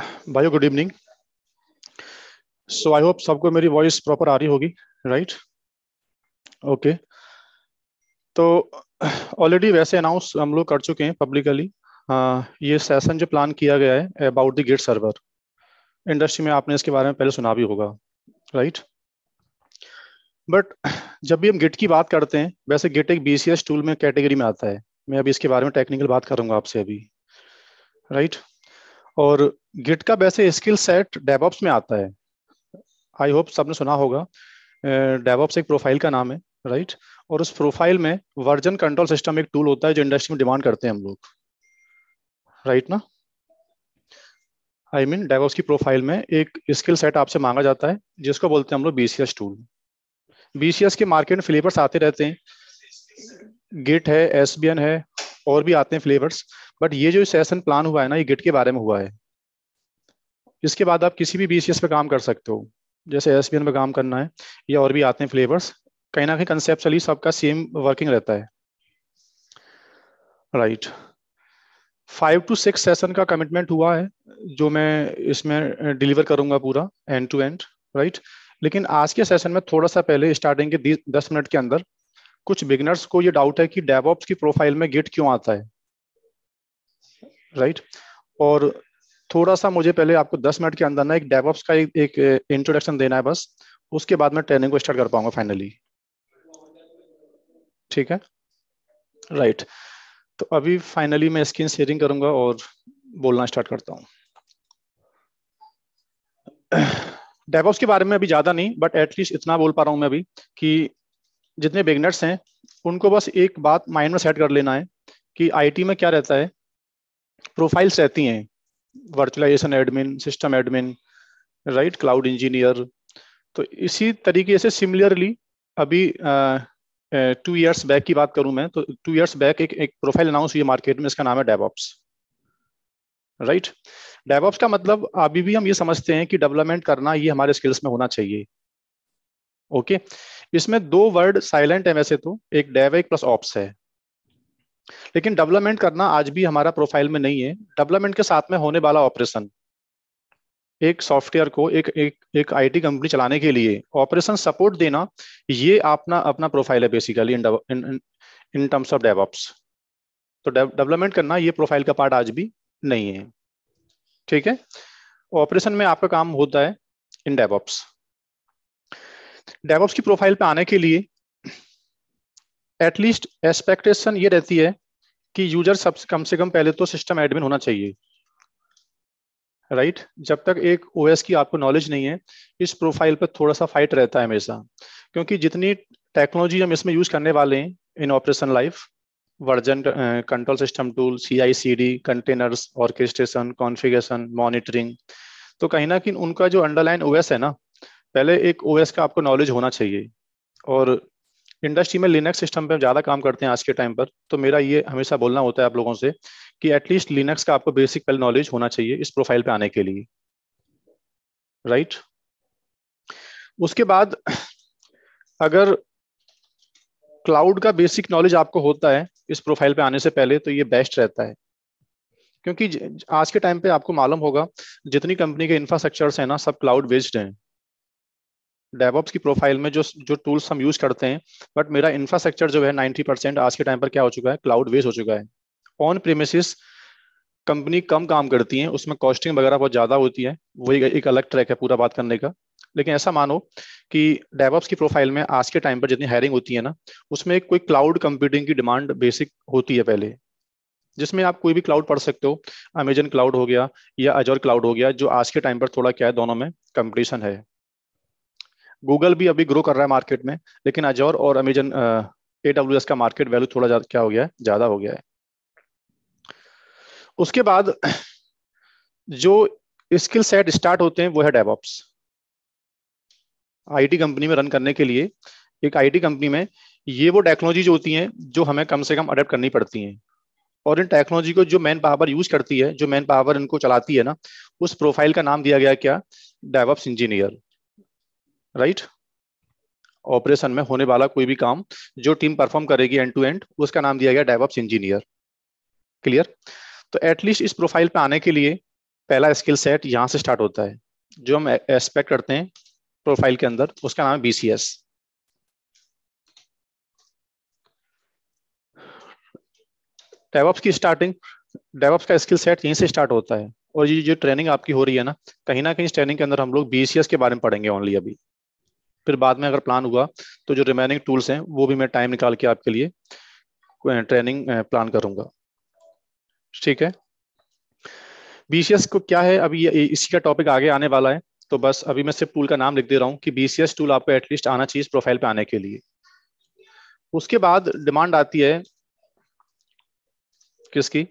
भाइयों good evening so I hope सबको मेरी वॉइस प्रॉपर आ रही होगी राइट ओके तो ऑलरेडी वैसे अनाउंस हम लोग कर चुके हैं पब्लिकली हाँ, ये सेशन जो प्लान किया गया है about the gate server industry में आपने इसके बारे में पहले सुना भी होगा राइट बट जब भी हम गेट की बात करते हैं वैसे गेट एक बी टूल में कैटेगरी में आता है मैं अभी इसके बारे में टेक्निकल बात करूंगा आपसे अभी राइट right? और गिट का वैसे स्किल सेट डेवॉप्स में आता है आई होप सबने सुना होगा डेवॉप्स एक प्रोफाइल का नाम है राइट और उस प्रोफाइल में वर्जन कंट्रोल सिस्टम एक टूल होता है जो इंडस्ट्री में डिमांड करते हैं हम लोग राइट ना आई मीन डेवॉप्स की प्रोफाइल में एक स्किल सेट आपसे मांगा जाता है जिसको बोलते हैं हम लोग बीसीएस टूल बीसीएस के मार्केट में फ्लेवर्स आते रहते हैं गिट है एस है और भी आते हैं फ्लेवर्स बट ये जो सेशन प्लान हुआ है ना ये गिट के बारे में हुआ है इसके बाद आप किसी भी बीसीएस पे काम कर सकते हो जैसे एस पे काम करना है या और भी आते हैं फ्लेवर्स कहीं ना कहीं कंसेप्ट चली सबका सेम वर्किंग रहता है right five to six session का कमिटमेंट हुआ है जो मैं इसमें डिलीवर करूंगा पूरा एंड टू एंड राइट लेकिन आज के सेशन में थोड़ा सा पहले स्टार्टिंग के दस मिनट के अंदर कुछ बिगनर्स को ये डाउट है कि डेवॉप्स की प्रोफाइल में गिट क्यों आता है राइट right? और थोड़ा सा मुझे पहले आपको 10 मिनट के अंदर ना एक डेवॉप्स का एक, इंट्रोडक्शन देना है बस उसके बाद मैं ट्रेनिंग को स्टार्ट कर पाऊंगा फाइनली ठीक है राइट right. तो अभी फाइनली मैं स्क्रीन शेयरिंग करूंगा और बोलना स्टार्ट करता हूँ डेवॉप्स के बारे में अभी ज्यादा नहीं बट एटलीस्ट इतना बोल पा रहा हूँ मैं अभी कि जितने बिगनर्स हैं उनको बस एक बात माइंड में सेट कर लेना है कि आईटी में क्या रहता है प्रोफाइल्स रहती हैं virtualisation admin system admin right cloud engineer तो इसी तरीके से सिमिलरली अभी टू इयर्स बैक की बात करूं मैं तो टू इयर्स बैक एक एक प्रोफाइल अनाउंस हुई मार्केट में इसका नाम है डेवॉप्स राइट डेबॉप्स डेवॉप्स का मतलब अभी भी हम ये समझते हैं कि डेवलपमेंट करना ये हमारे स्किल्स में होना चाहिए ओके okay? इसमें दो वर्ड साइलेंट है वैसे तो एक डेव एक प्लस ऑप्स है लेकिन डेवलपमेंट करना आज भी हमारा प्रोफाइल में नहीं है डेवलपमेंट के साथ में होने वाला ऑपरेशन एक सॉफ्टवेयर को एक एक एक आईटी कंपनी चलाने के लिए ऑपरेशन सपोर्ट देना ये अपना अपना प्रोफाइल है basically in in terms of DevOps तो डेवलपमेंट करना ये प्रोफाइल का पार्ट आज भी नहीं है ठीक है ऑपरेशन में आपका काम होता है इन डेवऑप्स डेवॉप्स की प्रोफाइल पे आने के लिए एटलीस्ट एक्सपेक्टेशन ये रहती है कि यूजर सब कम से कम पहले तो सिस्टम एडमिन होना चाहिए राइट right? जब तक एक ओएस की आपको नॉलेज नहीं है इस प्रोफाइल पर थोड़ा सा फाइट रहता है हमेशा क्योंकि जितनी टेक्नोलॉजी हम इसमें यूज करने वाले हैं in operation life version control system tool C I C D containers orchestration configuration monitoring तो कहीं ना कहीं उनका जो अंडरलाइन ओएस है ना पहले एक ओ का आपको नॉलेज होना चाहिए और इंडस्ट्री में लिनक्स सिस्टम पे हम ज़्यादा काम करते हैं आज के टाइम पर तो मेरा ये हमेशा बोलना होता है आप लोगों से कि एटलीस्ट लिनक्स का आपको बेसिक पहले नॉलेज होना चाहिए इस प्रोफाइल पे आने के लिए राइट right? उसके बाद अगर क्लाउड का बेसिक नॉलेज आपको होता है इस प्रोफाइल पे आने से पहले तो ये बेस्ट रहता है क्योंकि आज के टाइम पे आपको मालूम होगा जितनी कंपनी के इंफ्रास्ट्रक्चर्स हैं ना सब क्लाउड बेस्ड हैं डेवॉप्स की प्रोफाइल में जो जो टूल्स हम यूज करते हैं बट मेरा इंफ्रास्ट्रक्चर जो है नाइन्टी परसेंट आज के टाइम पर क्या हो चुका है क्लाउड वेस्ट हो चुका है ऑन प्रेमिस कंपनी कम काम करती है उसमें कॉस्टिंग वगैरह बहुत ज्यादा होती है वही एक अलग ट्रैक है पूरा बात करने का लेकिन ऐसा मानो कि डेवॉप्स की प्रोफाइल में आज के टाइम पर जितनी हायरिंग होती है ना उसमें कोई क्लाउड कंप्यूटिंग की डिमांड बेसिक होती है पहले जिसमें आप कोई भी क्लाउड पढ़ सकते हो अमेजन क्लाउड हो गया या अजोर क्लाउड हो गया जो आज के टाइम पर थोड़ा क्या है दोनों में कंपटीशन है गूगल भी अभी ग्रो कर रहा है मार्केट में लेकिन अजोर और अमेजन ए डब्ल्यू एस का मार्केट वैल्यू थोड़ा क्या हो गया है ज़्यादा हो गया है उसके बाद जो स्किल सेट स्टार्ट होते हैं वो है डेवॉप्स आईटी कंपनी में रन करने के लिए एक आईटी कंपनी में ये वो टेक्नोलॉजी जो होती हैं जो हमें कम से कम अडेप्ट करनी पड़ती हैं और इन टेक्नोलॉजी को जो मैन पावर यूज करती है जो मैन पावर इनको चलाती है ना उस प्रोफाइल का नाम दिया गया क्या डेबॉप्स इंजीनियर राइट ऑपरेशन में होने वाला कोई भी काम जो टीम परफॉर्म करेगी एंड टू एंड उसका नाम दिया गया डेवॉप्स इंजीनियर क्लियर तो एटलीस्ट इस प्रोफाइल पे आने के लिए पहला स्किल सेट यहां से स्टार्ट होता है जो हम एक्सपेक्ट करते हैं प्रोफाइल के अंदर उसका नाम है बीसीएस डेवॉप्स की स्टार्टिंग डेवॉप्स का स्किल सेट यहीं से स्टार्ट होता है और ये जो ट्रेनिंग आपकी हो रही है ना कहीं ना कहीं ट्रेनिंग के अंदर हम लोग बीसीएस के बारे में पढ़ेंगे ओनली अभी फिर बाद में अगर प्लान हुआ तो जो रिमेनिंग टूल्स हैं वो भी मैं टाइम निकाल के आपके लिए ट्रेनिंग प्लान करूंगा ठीक है बी को क्या है अभी इसी का टॉपिक आगे आने वाला है तो बस अभी मैं सिर्फ टूल का नाम लिख दे रहा हूँ कि बी टूल आपको एटलीस्ट आना चाहिए प्रोफाइल पे आने के लिए उसके बाद डिमांड आती है किसकी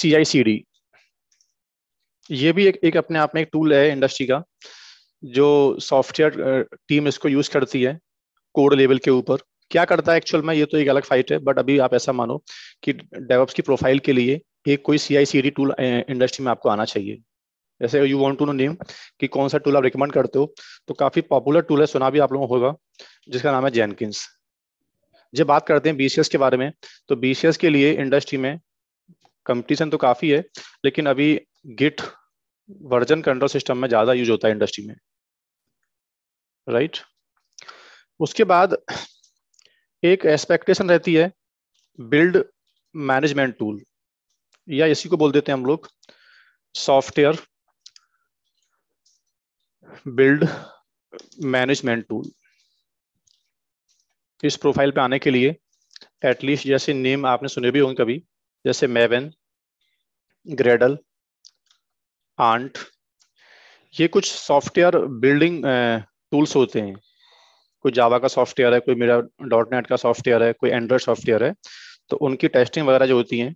सी आई सी डी ये भी एक, एक अपने आप में एक टूल है इंडस्ट्री का जो सॉफ्टवेयर टीम इसको यूज करती है कोड लेवल के ऊपर क्या करता है एक्चुअल में ये तो एक अलग फाइट है बट अभी आप ऐसा मानो कि डेवप्स की प्रोफाइल के लिए एक कोई C I C D tool industry में आपको आना चाहिए जैसे you want to know name कि कौन सा टूल आप रिकमेंड करते हो तो काफी पॉपुलर टूल है सुना भी आप लोगों को होगा जिसका नाम है जैनकिंस जब बात करते हैं बीसीएस के बारे में तो बीसीएस के लिए इंडस्ट्री में कंपटीशन तो काफी है लेकिन अभी गिट वर्जन कंट्रोल सिस्टम में ज्यादा यूज होता है इंडस्ट्री में राइट उसके बाद एक एक्सपेक्टेशन रहती है बिल्ड मैनेजमेंट टूल या इसी को बोल देते हैं हम लोग सॉफ्टवेयर बिल्ड मैनेजमेंट टूल इस प्रोफाइल पे आने के लिए एटलीस्ट जैसे नेम आपने सुने भी होंगे कभी जैसे मेवन ग्रेडल आंट ये कुछ सॉफ्टवेयर बिल्डिंग टूल्स होते हैं कोई जावा का सॉफ्टवेयर है कोई मेरा डॉट नेट का सॉफ्टवेयर है कोई एंड्रॉयड सॉफ्टवेयर है तो उनकी टेस्टिंग वगैरह जो होती है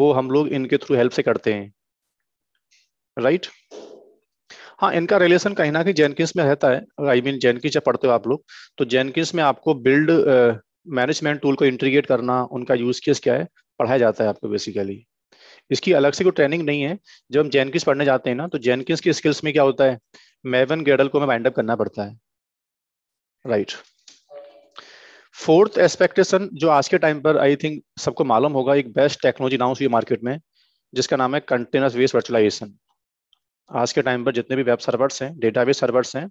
वो हम लोग इनके थ्रू हेल्प से करते हैं राइट हाँ इनका रिलेशन कहीं ना कहीं जेनकिस में रहता है आई मीन जेनकिस जब पढ़ते हो आप लोग तो जेनकिस में आपको बिल्ड मैनेजमेंट टूल को इंटीग्रेट करना उनका यूज केस क्या है पढ़ाया जाता है आपको बेसिकली इसकी अलग से कोई ट्रेनिंग नहीं है जब हम जेनकिस पढ़ने जाते हैं ना तो जेनकिस की स्किल्स में क्या होता है मेवन गेडल को हमें वाइंड अप करना पड़ता है राइट फोर्थ एस्पेक्टेशन जो आज के टाइम पर आई थिंक सबको मालूम होगा एक बेस्ट टेक्नोलॉजी नाउंस हुई मार्केट में जिसका नाम है कंटेनर्स वेस्ट वर्चुअलाइजेशन आज के टाइम पर जितने भी वेब सर्वर्स हैं डेटाबेस सर्वर्स हैं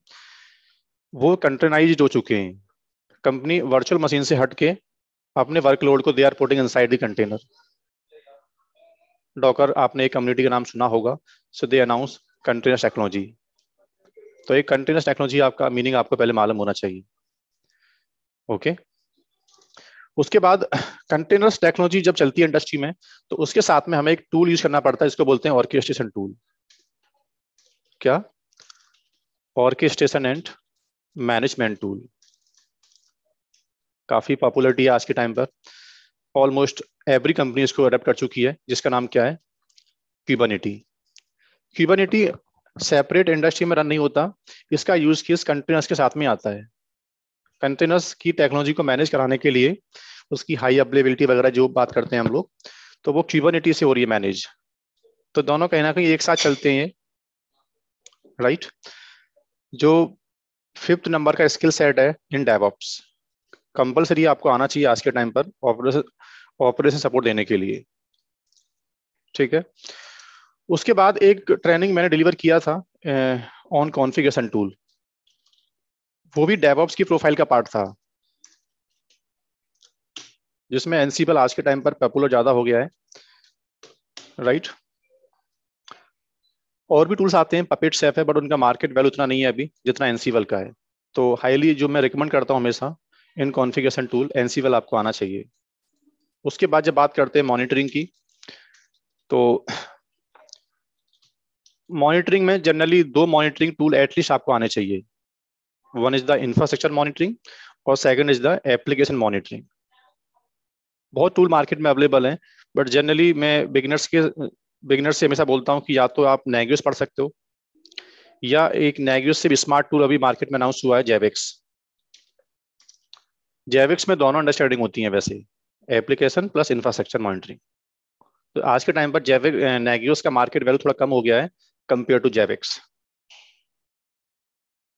वो कंटेनाइज हो चुके हैं कंपनी वर्चुअल मशीन से हट के अपने वर्कलोड को they are putting in the container Docker आपने एक कम्युनिटी का नाम सुना होगा so they announce container technology तो एक कंटिन्यूस टेक्नोलॉजी आपका मीनिंग आपको पहले मालूम होना चाहिए ओके okay? उसके बाद कंटिन्यूस टेक्नोलॉजी जब चलती है इंडस्ट्री में तो उसके साथ में हमें एक टूल यूज करना पड़ता है इसको बोलते हैं ऑर्केस्ट्रेशन टूल क्या ऑर्केस्ट्रेशन एंड मैनेजमेंट टूल काफी पॉपुलरिटी है आज के टाइम पर ऑलमोस्ट एवरी कंपनी इसको अडेप्ट कर चुकी है जिसका नाम क्या है क्यूबनिटी क्यूबनिटी सेपरेट इंडस्ट्री में रन नहीं होता इसका यूज केस कंटेनर्स के साथ में आता है कंटेनर्स की टेक्नोलॉजी को मैनेज कराने के लिए उसकी हाई अवेलेबिलिटी वगैरह जो बात करते हैं हम लोग तो वो क्यूबनिटी से हो रही है मैनेज तो दोनों कहीं ना कहीं एक साथ चलते हैं राइट जो फिफ्थ नंबर का स्किल सेट है इन डेवॉप्स कंपलसरी आपको आना चाहिए आज के टाइम पर ऑपरेशन ऑपरेशन सपोर्ट देने के लिए ठीक है उसके बाद एक ट्रेनिंग मैंने डिलीवर किया था ऑन कॉन्फ़िगरेशन टूल वो भी डेवॉप्स की प्रोफाइल का पार्ट था जिसमें एनसीबल आज के टाइम पर पॉपुलर ज़्यादा हो गया है राइट और भी टूल्स आते हैं पपेट सेफ है बट उनका मार्केट वैल्यू उतना नहीं है अभी जितना एनसीबल का है तो हाईली जो मैं रिकमेंड करता हूँ हमेशा इन कॉन्फ़िगरेशन टूल एनसीबल आपको आना चाहिए उसके बाद जब बात करते हैं मॉनिटरिंग की तो मॉनिटरिंग में जनरली दो मॉनिटरिंग टूल एटलीस्ट आपको आने चाहिए one is the infrastructure monitoring और second is the application monitoring बहुत टूल मार्केट में अवेलेबल हैं बट जनरली मैं बिगिनर्स के बिगिनर्स से हमेशा बोलता हूँ कि या तो आप नैगियोस पढ़ सकते हो या एक नैगियोस से भी स्मार्ट टूल अभी मार्केट में अनाउंस हुआ है जेवेक्स जेवेक्स में दोनों अंडरस्टैंडिंग होती है वैसे एप्लीकेशन प्लस इंफ्रास्ट्रक्चर मॉनिटरिंग तो आज के टाइम पर जैविक नैगियोस का मार्केट वैल्यू थोड़ा कम हो गया है compared to Zabbix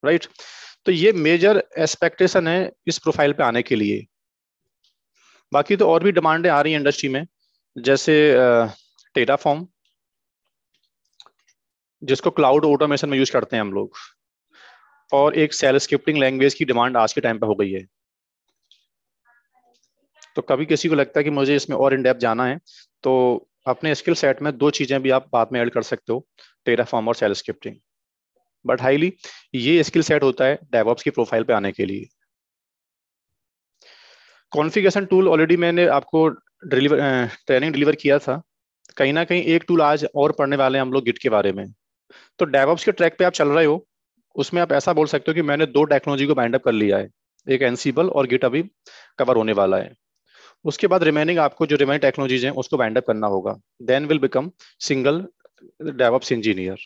right right? तो ये मेजर एक्सपेक्टेशन है इस प्रोफाइल पे आने के लिए बाकी तो और भी डिमांडें आ रही है इंडस्ट्री में जैसे टेटा फॉर्म जिसको क्लाउड ऑटोमेशन में यूज करते हैं हम लोग और एक सेल स्क्रिप्टिंग लैंग्वेज की डिमांड आज के टाइम पे हो गई है तो कभी किसी को लगता है कि मुझे इसमें और इन डेप्थ जाना है तो अपने स्किल सेट में दो चीजें भी आप बाद में ऐड कर सकते हो टेराफॉर्म और सेल स्क्रिप्टिंग बट हाईली ये स्किल सेट होता है डेवॉप्स की प्रोफाइल पे आने के लिए कॉन्फ़िगरेशन टूल ऑलरेडी मैंने आपको डिलीवर ट्रेनिंग डिलीवर किया था कहीं ना कहीं एक टूल आज और पढ़ने वाले हैं हम लोग गिट के बारे में तो डेवॉप्स के ट्रैक पे आप चल रहे हो उसमें आप ऐसा बोल सकते हो कि मैंने दो टेक्नोलॉजी को बाइंड अप कर लिया है एक एनसीबल और गिट अभी कवर होने वाला है उसके बाद रिमेनिंग आपको जो रिमेनिंग टेक्नोलॉजीज हैं उसको बाइंड अप करना होगा then will become single DevOps engineer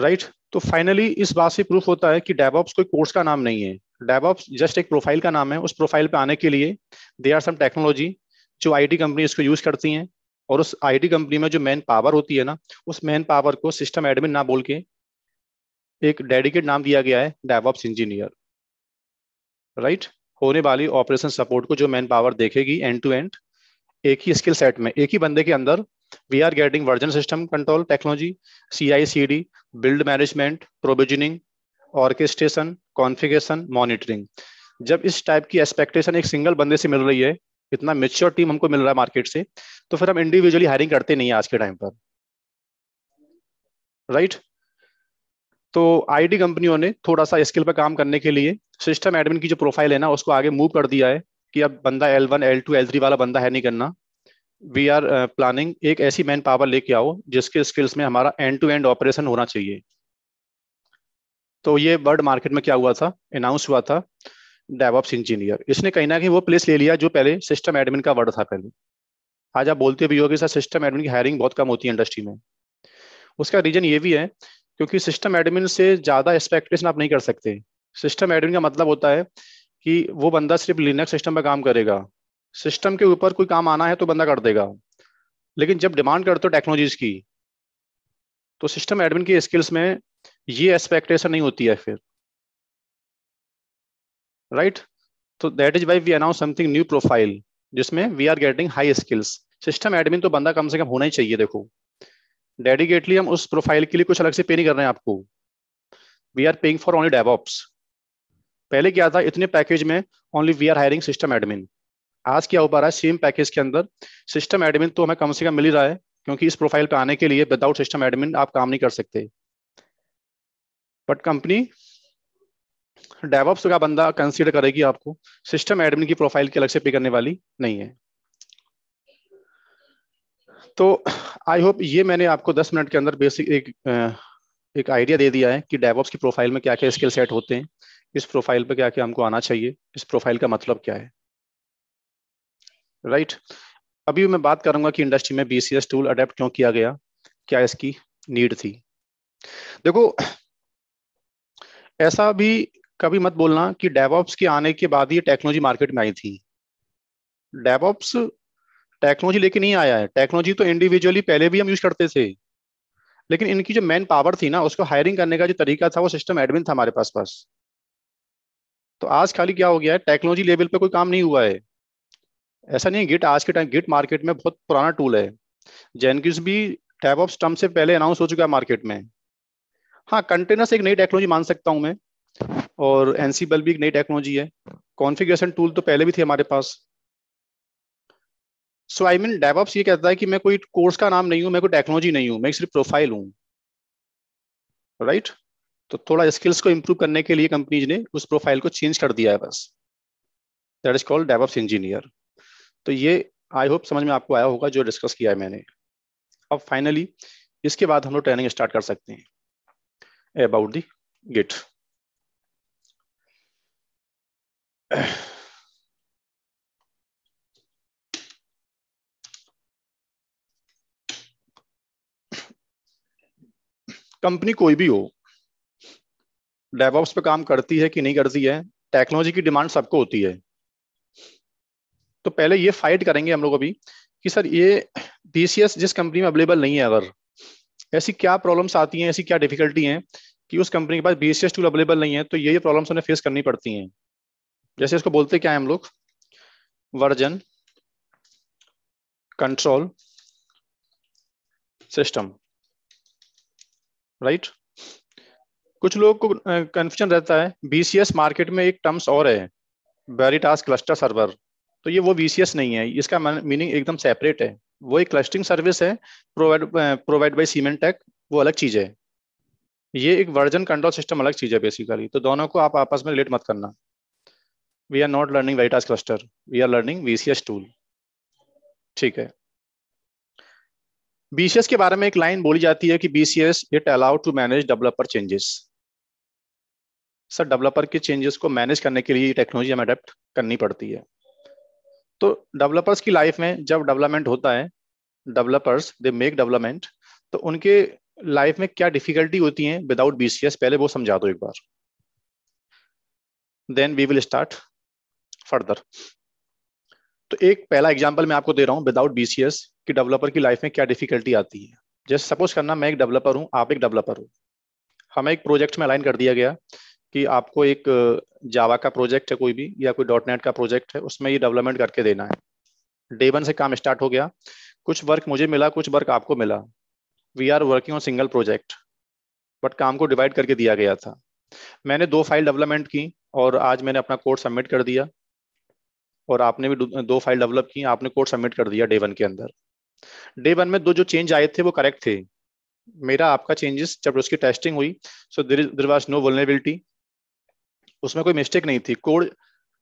right तो फाइनली इस बात से प्रूफ होता है कि डेवऑप्स कोई कोर्स का नाम नहीं है डेवऑप्स जस्ट एक प्रोफाइल का नाम है उस प्रोफाइल पे आने के लिए दे आर सम टेक्नोलॉजी जो आईटी कंपनी इसको यूज करती हैं और उस आईटी कंपनी में जो मैन पावर होती है ना उस मैन पावर को सिस्टम एडमिन ना बोल के एक डेडिकेट नाम दिया गया है डेवऑप्स इंजीनियर राइट होने वाली ऑपरेशन सपोर्ट को जो मैन पावर देखेगी एंड टू एंड एक ही स्किल सेट में एक ही बंदे के अंदर we are getting version system control technology, CI CD, build management, provisioning, orchestration, configuration monitoring जब इस टाइप की एक्सपेक्टेशन एक सिंगल बंदे से मिल रही है इतना मेच्योर टीम हमको मिल रहा है मार्केट से तो फिर हम इंडिविजुअली हायरिंग करते नहीं है आज के टाइम पर राइट right? तो आईडी कंपनियों ने थोड़ा सा स्किल पर काम करने के लिए सिस्टम एडमिन की जो प्रोफाइल है ना उसको आगे मूव कर दिया है कि अब बंदा L L one to L three वाला बंदा है नहीं करना वी आर प्लानिंग एक ऐसी मैन पावर लेके आओ जिसके स्किल्स में हमारा एंड टू एंड ऑपरेशन होना चाहिए तो ये वर्ल्ड मार्केट में क्या हुआ था अनाउंस हुआ था डेवॉप्स इंजीनियर इसने कहीं ना कहीं वो प्लेस ले लिया जो पहले सिस्टम एडमिन का वर्ड था पहले आज आप बोलते भी हो कि सर सिस्टम एडमिन की हायरिंग बहुत कम होती है इंडस्ट्री में उसका रीजन ये भी है क्योंकि सिस्टम एडमिन से ज़्यादा एक्सपेक्टेशन आप नहीं कर सकते सिस्टम एडमिन का मतलब होता है कि वो बंदा सिर्फ लिनक्स सिस्टम पर काम करेगा सिस्टम के ऊपर कोई काम आना है तो बंदा कर देगा लेकिन जब डिमांड करते हो टेक्नोलॉजीज की तो सिस्टम एडमिन की स्किल्स में ये एक्सपेक्टेशन नहीं होती है फिर राइट तो that is why we announce something new profile जिसमें we are getting high skills system admin तो बंदा कम से कम होना ही चाहिए देखो डेडिकेटली हम उस प्रोफाइल के लिए कुछ अलग से पे नहीं कर रहे हैं आपको we are paying for only DevOps पहले क्या था इतने पैकेज में only we are hiring system admin आज क्या हो पा रहा है सेम पैकेज के अंदर सिस्टम एडमिन तो हमें कम से कम मिल ही रहा है क्योंकि इस प्रोफाइल पे आने के लिए विदाउट सिस्टम एडमिन आप काम नहीं कर सकते बट कंपनी डेवॉप्स का बंदा कंसीडर करेगी आपको सिस्टम एडमिन की प्रोफाइल के अलग से पे करने वाली नहीं है तो आई होप ये मैंने आपको 10 मिनट के अंदर बेसिक एक एक आइडिया दे दिया है कि डेवॉप्स की प्रोफाइल में क्या क्या स्किल सेट होते हैं इस प्रोफाइल पर क्या क्या हमको आना चाहिए इस प्रोफाइल का मतलब क्या है राइट अभी मैं बात करूंगा कि इंडस्ट्री में बी टूल अडेप्ट क्यों किया गया क्या इसकी नीड थी देखो ऐसा भी कभी मत बोलना कि डेवॉप्स के आने के बाद ही टेक्नोलॉजी मार्केट में आई थी डेवॉप्स टेक्नोलॉजी लेके नहीं आया है टेक्नोलॉजी तो इंडिविजुअली पहले भी हम यूज करते थे लेकिन इनकी जो मैन पावर थी ना उसको हायरिंग करने का जो तरीका था वो सिस्टम एडमिन था हमारे पास पास तो आज खाली क्या हो गया है टेक्नोलॉजी लेवल पे कोई काम नहीं हुआ है ऐसा नहीं है गिट आज के टाइम गिट मार्केट में बहुत पुराना टूल है जेनक्यूज भी टैब ऑफ स्टम्प से पहले अनाउंस हो चुका है मार्केट में हाँ कंटेनर्स एक नई टेक्नोलॉजी मान सकता हूँ मैं और एनसीबल भी एक नई टेक्नोलॉजी है कॉन्फ़िगरेशन टूल तो पहले भी थे हमारे पास सो आई मीन डेवऑप्स ये कहता है कि मैं कोई कोर्स का नाम नहीं हूँ मैं कोई टेक्नोलॉजी नहीं हूँ मैं सिर्फ प्रोफाइल हूँ राइट right? तो थोड़ा स्किल्स को इम्प्रूव करने के लिए कंपनीज ने उस प्रोफाइल को चेंज कर दिया है बस that is called DevOps engineer तो ये आई होप समझ में आपको आया होगा जो डिस्कस किया है मैंने अब फाइनली इसके बाद हम लोग ट्रेनिंग स्टार्ट कर सकते हैं अबाउट दी गिट कंपनी कोई भी हो डेवऑप्स पे काम करती है कि नहीं करती है टेक्नोलॉजी की डिमांड सबको होती है तो पहले ये फाइट करेंगे हम लोग अभी कि सर ये डी जिस कंपनी में अवेलेबल नहीं है अगर ऐसी क्या प्रॉब्लम्स आती हैं ऐसी क्या डिफिकल्टी हैं कि उस कंपनी के पास बी सी टूल अवेलेबल नहीं है तो ये ये प्रॉब्लम्स उन्हें फेस करनी पड़ती हैं जैसे इसको बोलते क्या है हम लोग वर्जन कंट्रोल सिस्टम राइट कुछ लोग को कंफ्यूजन रहता है बीसीएस मार्केट में एक टर्म्स और है वेरिटास क्लस्टर सर्वर तो ये वो वीसीएस नहीं है इसका मीनिंग एकदम सेपरेट है वो एक क्लस्टरिंग सर्विस है provide provide by Symantec वो अलग चीज है ये एक वर्जन कंट्रोल सिस्टम अलग चीज है बेसिकली तो दोनों को आप आपस में रिलेट मत करना we are not learning Veritas cluster we are learning VCS tool ठीक है बीसीएस के बारे में एक लाइन बोली जाती है कि BCS it allowed to manage developer changes sir developer के चेंजेस को मैनेज करने के लिए टेक्नोलॉजी हमें अडेप्ट करनी पड़ती है तो डेवलपर्स की लाइफ में जब डेवलपमेंट होता है डेवलपर्स दे मेक डेवलपमेंट तो उनके लाइफ में क्या डिफिकल्टी होती है विदाउट बीसीएस पहले वो समझा दो एक बार then we will start further तो एक पहला एग्जाम्पल मैं आपको दे रहा हूँ विदाउट बीसीएस की डेवलपर की लाइफ में क्या डिफिकल्टी आती है जैसे सपोज करना मैं एक डेवलपर हूँ आप एक डेवलपर हूँ हमें एक प्रोजेक्ट में अलाइन कर दिया गया कि आपको एक जावा का प्रोजेक्ट है कोई भी या कोई डॉट नेट का प्रोजेक्ट है उसमें ये डेवलपमेंट करके देना है डे वन से काम स्टार्ट हो गया कुछ वर्क मुझे मिला कुछ वर्क आपको मिला we are working on single project but काम को डिवाइड करके दिया गया था मैंने दो फाइल डेवलपमेंट की और आज मैंने अपना कोड सबमिट कर दिया और आपने भी दो फाइल डेवलप की आपने कोड सबमिट कर दिया डे वन के अंदर डे वन में दो जो चेंज आए थे वो करेक्ट थे मेरा आपका चेंजेस जब उसकी टेस्टिंग हुई so there was no vulnerability उसमें कोई मिस्टेक नहीं थी कोड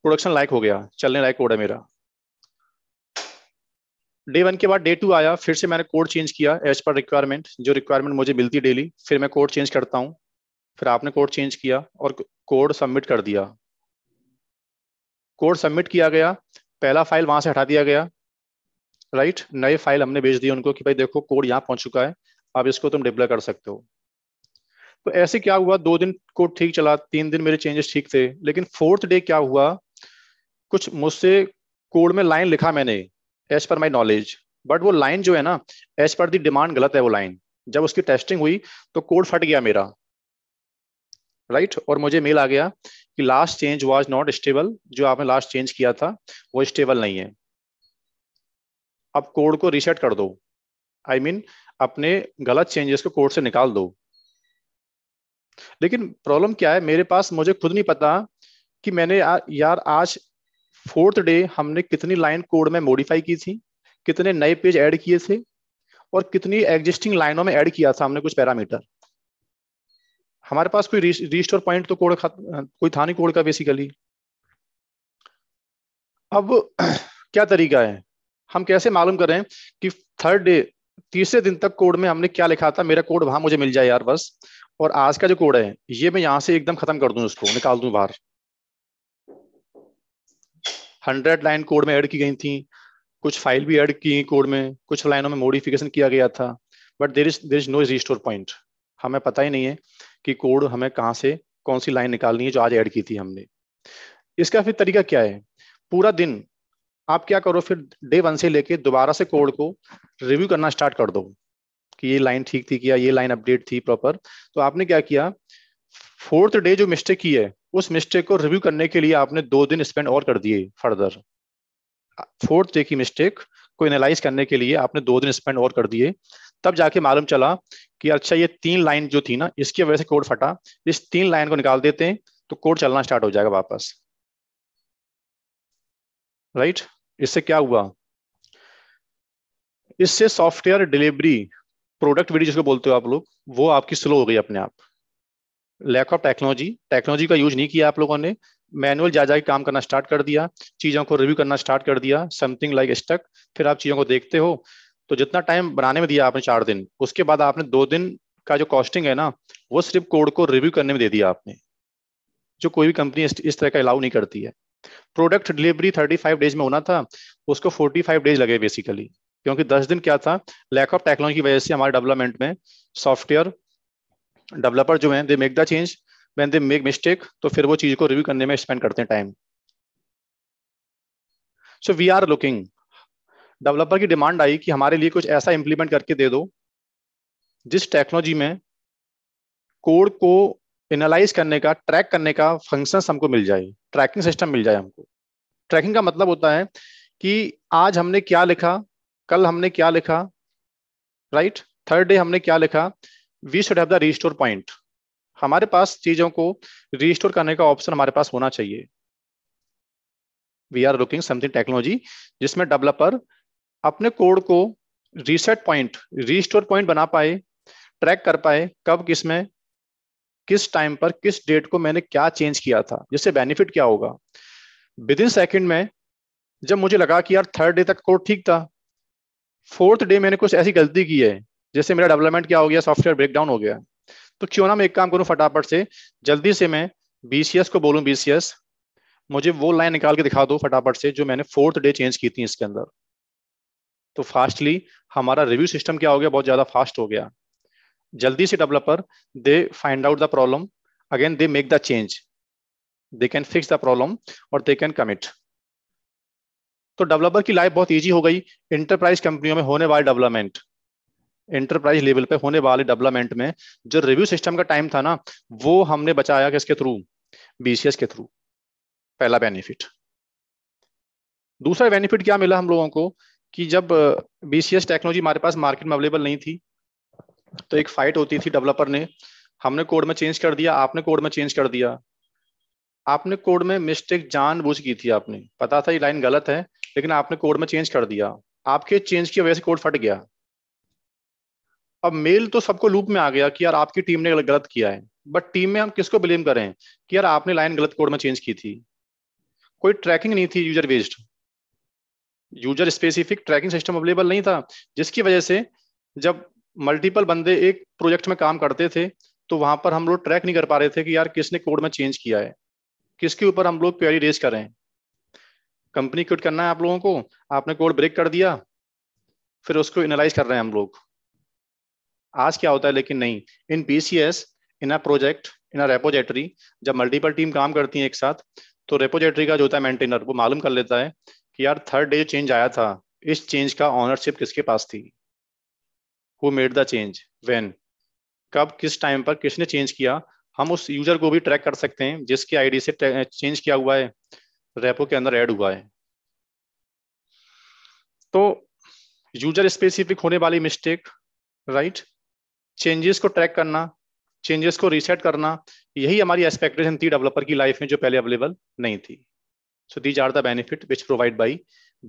प्रोडक्शन लाइक हो गया चलने लायक कोड है मेरा डे वन के बाद डे टू आया फिर से मैंने कोड चेंज किया एज पर रिक्वायरमेंट जो रिक्वायरमेंट मुझे मिलती डेली फिर मैं कोड चेंज करता हूँ फिर आपने कोड चेंज किया और कोड सबमिट कर दिया कोड सबमिट किया गया पहला फाइल वहां से हटा दिया गया राइट नए फाइल हमने भेज दी उनको कि भाई देखो कोड यहाँ पहुंच चुका है अब इसको तुम डिप्लॉय कर सकते हो तो ऐसे क्या हुआ दो दिन को ठीक चला तीन दिन मेरे चेंजेस ठीक थे लेकिन फोर्थ डे क्या हुआ कुछ मुझसे कोड में लाइन लिखा मैंने as per my knowledge but वो लाइन जो है ना एज पर दी डिमांड गलत है वो लाइन जब उसकी टेस्टिंग हुई तो कोड फट गया मेरा राइट right? और मुझे मेल आ गया कि last change was not stable जो आपने लास्ट चेंज किया था वो स्टेबल नहीं है अब कोड को रिसेट कर दो आई I मीन mean, अपने गलत चेंजेस को कोड से निकाल दो लेकिन प्रॉब्लम क्या है मेरे पास मुझे खुद नहीं पता कि मैंने यार, आज फोर्थ डे हमने कितनी लाइन कोड में मॉडिफाई की थी कितने नए पेज ऐड किए थे और कितनी एग्जिस्टिंग लाइनों में ऐड किया था हमने कुछ पैरामीटर हमारे पास कोई रिस्टोर पॉइंट तो कोड कोई था नहीं कोड का बेसिकली अब क्या तरीका है हम कैसे मालूम करें कि थर्ड डे तीसरे दिन तक कोड में हमने क्या लिखा था मेरा कोड वहां मुझे मिल जाए यार बस और आज का जो कोड है ये मैं यहां से एकदम खत्म कर दूं उसको निकाल दूं बाहर हंड्रेड लाइन कोड में ऐड की गई थी कुछ फाइल भी ऐड की कोड में कुछ लाइनों में मॉडिफिकेशन किया गया था but there is there is no restore point हमें पता ही नहीं है कि कोड हमें कहाँ से कौन सी लाइन निकालनी है जो आज ऐड की थी हमने इसका फिर तरीका क्या है पूरा दिन आप क्या करो फिर डे वन से लेके दोबारा से कोड को रिव्यू करना स्टार्ट कर दो कि ये लाइन ठीक थी क्या ये लाइन अपडेट थी प्रॉपर तो आपने क्या किया फोर्थ डे जो मिस्टेक की है उस मिस्टेक को रिव्यू करने के लिए आपने दो दिन स्पेंड और कर दिए फर्दर फोर्थ डे की मिस्टेक को एनालाइज करने के लिए आपने दो दिन स्पेंड और कर दिए तब जाके मालूम चला कि अच्छा ये तीन लाइन जो थी ना इसकी वजह से कोड फटा इस तीन लाइन को निकाल देते हैं तो कोड चलना स्टार्ट हो जाएगा वापस राइट right? इससे क्या हुआ इससे सॉफ्टवेयर डिलीवरी प्रोडक्ट वीडियो जिसको बोलते हो आप लोग वो आपकी स्लो हो गई अपने आप लैक ऑफ टेक्नोलॉजी टेक्नोलॉजी का यूज नहीं किया आप लोगों ने मैनुअल जा जाके काम करना स्टार्ट कर दिया चीज़ों को रिव्यू करना स्टार्ट कर दिया समथिंग लाइक स्टक फिर आप चीज़ों को देखते हो तो जितना टाइम बनाने में दिया आपने चार दिन उसके बाद आपने दो दिन का जो कॉस्टिंग है ना वो सिर्फ कोड को रिव्यू करने में दे दिया आपने जो कोई भी कंपनी इस तरह का अलाउ नहीं करती है product delivery thirty five days में होना था उसको फोर्टी फाइव डेज लगे बेसिकली क्योंकि दस दिन क्या था लैक ऑफ टेक्नोलॉजी की वजह से हमारे डेवलपमेंट में सॉफ्टवेयर डेवलपर जो है they make the change when they make mistake तो फिर वो चीज को रिव्यू करने में स्पेंड करते हैं time so we are looking developer की डिमांड आई कि हमारे लिए कुछ ऐसा इंप्लीमेंट करके दे दो जिस टेक्नोलॉजी में कोड को एनालाइज करने का ट्रैक करने का फंक्शन हमको मिल जाए ट्रैकिंग सिस्टम मिल जाए हमको ट्रैकिंग का मतलब होता है कि आज हमने क्या लिखा कल हमने क्या लिखा राइट थर्ड डे हमने क्या लिखा we should have the point हमारे पास चीजों को रिस्टोर करने का ऑप्शन हमारे पास होना चाहिए we are looking something technology जिसमें डेवलपर अपने कोड को रीसेट पॉइंट रिस्टोर पॉइंट बना पाए ट्रैक कर पाए कब किसमें किस टाइम पर किस डेट को मैंने क्या चेंज किया था जिससे बेनिफिट क्या होगा विद इन सेकेंड में जब मुझे लगा कि यार थर्ड डे तक कोड ठीक था फोर्थ डे मैंने कुछ ऐसी गलती की है जैसे मेरा डेवलपमेंट क्या हो गया सॉफ्टवेयर ब्रेकडाउन हो गया तो क्यों ना मैं एक काम करूं फटाफट से जल्दी से मैं बीसीएस को बोलूं बीसीएस मुझे वो लाइन निकाल के दिखा दो फटाफट से जो मैंने फोर्थ डे चेंज की थी इसके अंदर तो फास्टली हमारा रिव्यू सिस्टम क्या हो गया बहुत ज्यादा फास्ट हो गया जल्दी से developer they find out the problem again they make the change they can fix the problem और दे कैन कमिट तो डेवलपर की लाइफ बहुत ईजी हो गई इंटरप्राइज कंपनियों में होने वाले डेवलपमेंट इंटरप्राइज लेवल पे होने वाले डेवलपमेंट में जो रिव्यू सिस्टम का टाइम था ना वो हमने बचाया किसके थ्रू बीसीएस के थ्रू पहला बेनिफिट दूसरा बेनिफिट क्या मिला हम लोगों को कि जब बीसीएस uh, टेक्नोलॉजी हमारे पास मार्केट में अवेलेबल नहीं थी तो एक फाइट होती थी डेवलपर ने हमने कोड में चेंज कर दिया आपने कोड में चेंज कर दिया आपने कोड में मिस्टेक जानबूझ की थी आपने पता था ये लाइन गलत है लेकिन आपने कोड में चेंज कर दिया आपके चेंज की वजह से कोड फट गया अब मेल तो सबको लूप में आ गया कि यार आपकी टीम ने गलत किया है बट टीम में हम किसको ब्लेम करें कि यार आपने लाइन गलत कोड में चेंज की थी कोई ट्रैकिंग नहीं थी user based user specific tracking system available नहीं था जिसकी वजह से जब मल्टीपल बंदे एक प्रोजेक्ट में काम करते थे तो वहां पर हम लोग ट्रैक नहीं कर पा रहे थे कि यार किसने कोड में चेंज किया है किसके ऊपर हम लोग क्वेरी रेज कर रहे हैं कंपनी क्विट करना है आप लोगों को आपने कोड ब्रेक कर दिया फिर उसको एनालाइज कर रहे हैं हम लोग आज क्या होता है लेकिन नहीं in B C S in a project in a repository जब मल्टीपल टीम काम करती है एक साथ तो रेपोजेटरी का जो होता है मेंटेनर वो मालूम कर लेता है कि यार थर्ड डे चेंज आया था इस चेंज का ऑनरशिप किसके पास थी who made the change when कब किस टाइम पर किसने चेंज किया हम उस यूजर को भी ट्रैक कर सकते हैं जिसके आईडी से चेंज किया हुआ है रेपो के अंदर ऐड हुआ है तो यूजर स्पेसिफिक होने वाली मिस्टेक राइट चेंजेस को ट्रैक करना चेंजेस को रीसेट करना यही हमारी एक्सपेक्टेशन थी डेवलपर की लाइफ में जो पहले अवेलेबल नहीं थी so these are the benefit which provide by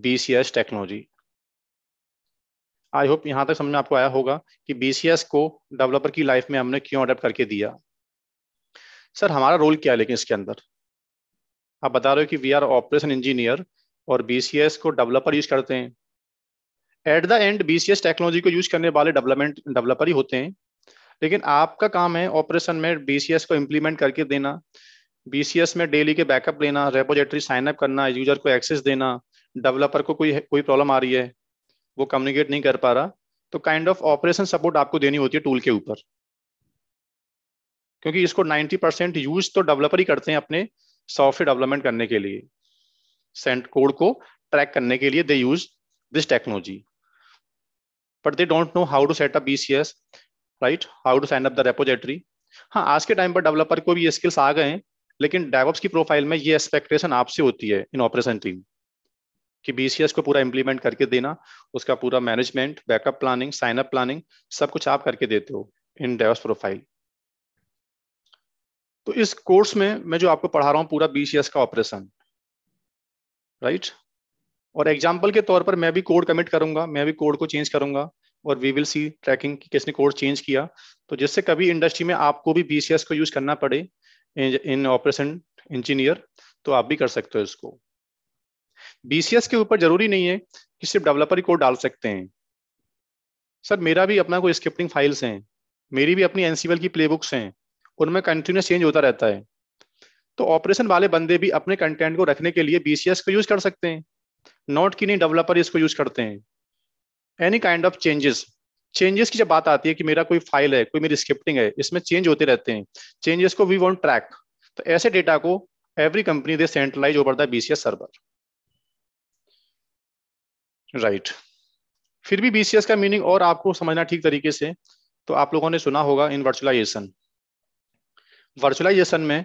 B technology I hope यहाँ तक समझ में आपको आया होगा कि बी को डेवलपर की लाइफ में हमने क्यों अडेप्ट करके दिया सर हमारा रोल क्या है लेकिन इसके अंदर आप बता रहे हो कि वी आर ऑपरेशन इंजीनियर और बी को डेवलपर यूज करते हैं at the end B technology को यूज करने वाले डेवलपमेंट डेवलपर ही होते हैं लेकिन आपका काम है ऑपरेशन में बी को इम्प्लीमेंट करके देना बी में डेली के बैकअप लेना रेपोजेटरी साइनअप करना यूजर को एक्सेस देना डेवलपर को कोई कोई प्रॉब्लम आ रही है वो कम्युनिकेट नहीं कर पा रहा तो काइंड ऑफ ऑपरेशन सपोर्ट आपको देनी होती है टूल के ऊपर क्योंकि इसको 90 परसेंट यूज तो डेवलपर ही करते हैं अपने सॉफ्टवेयर डेवलपमेंट करने के लिए सेंट कोड को ट्रैक करने के लिए they use this technology but they don't know how to set up B C S right how to sign up the repository हाँ आज के टाइम पर डेवलपर को भी ये स्किल्स आ गए हैं लेकिन डेवॉप्स की प्रोफाइल में ये एक्सपेक्टेशन आपसे होती है इन ऑपरेशन टीम कि बीसीएस को पूरा इम्प्लीमेंट करके देना उसका पूरा management backup planning sign up planning सब कुछ आप करके देते हो इन डेवस प्रोफाइल तो इस कोर्स में मैं जो आपको पढ़ा रहा हूं पूरा बीसीएस का ऑपरेशन राइट और एग्जाम्पल के तौर पर मैं भी कोड कमिट करूंगा मैं भी कोड को चेंज करूंगा और वी विल सी ट्रैकिंग कि किसने कोड चेंज किया तो जिससे कभी इंडस्ट्री में आपको भी बीसीएस को यूज करना पड़े इन ऑपरेशन इंजीनियर तो आप भी कर सकते हो इसको बीसीएस के ऊपर जरूरी नहीं है कि सिर्फ डेवलपर ही कोड डाल सकते हैं सर मेरा भी अपना कोई स्क्रिप्टिंग फाइल्स हैं मेरी भी अपनी एनसीवल की प्लेबुक्स हैं उनमें कंटिन्यूस चेंज होता रहता है तो ऑपरेशन वाले बंदे भी अपने कंटेंट को रखने के लिए बीसीएस को यूज कर सकते हैं नॉट कि नहीं डेवलपर इसको यूज करते हैं any kind of changes changes की जब बात आती है कि मेरा कोई फाइल है कोई मेरी स्क्रिप्टिंग है इसमें चेंज होते रहते हैं चेंजेस को वी वॉन्ट ट्रैक तो ऐसे डेटा को every company they centralise over the BCS server right right. फिर भी बीसीएस का मीनिंग और आपको समझना ठीक तरीके से तो आप लोगों ने सुना होगा इन वर्चुअलाइजेशन वर्चुअलाइजेशन में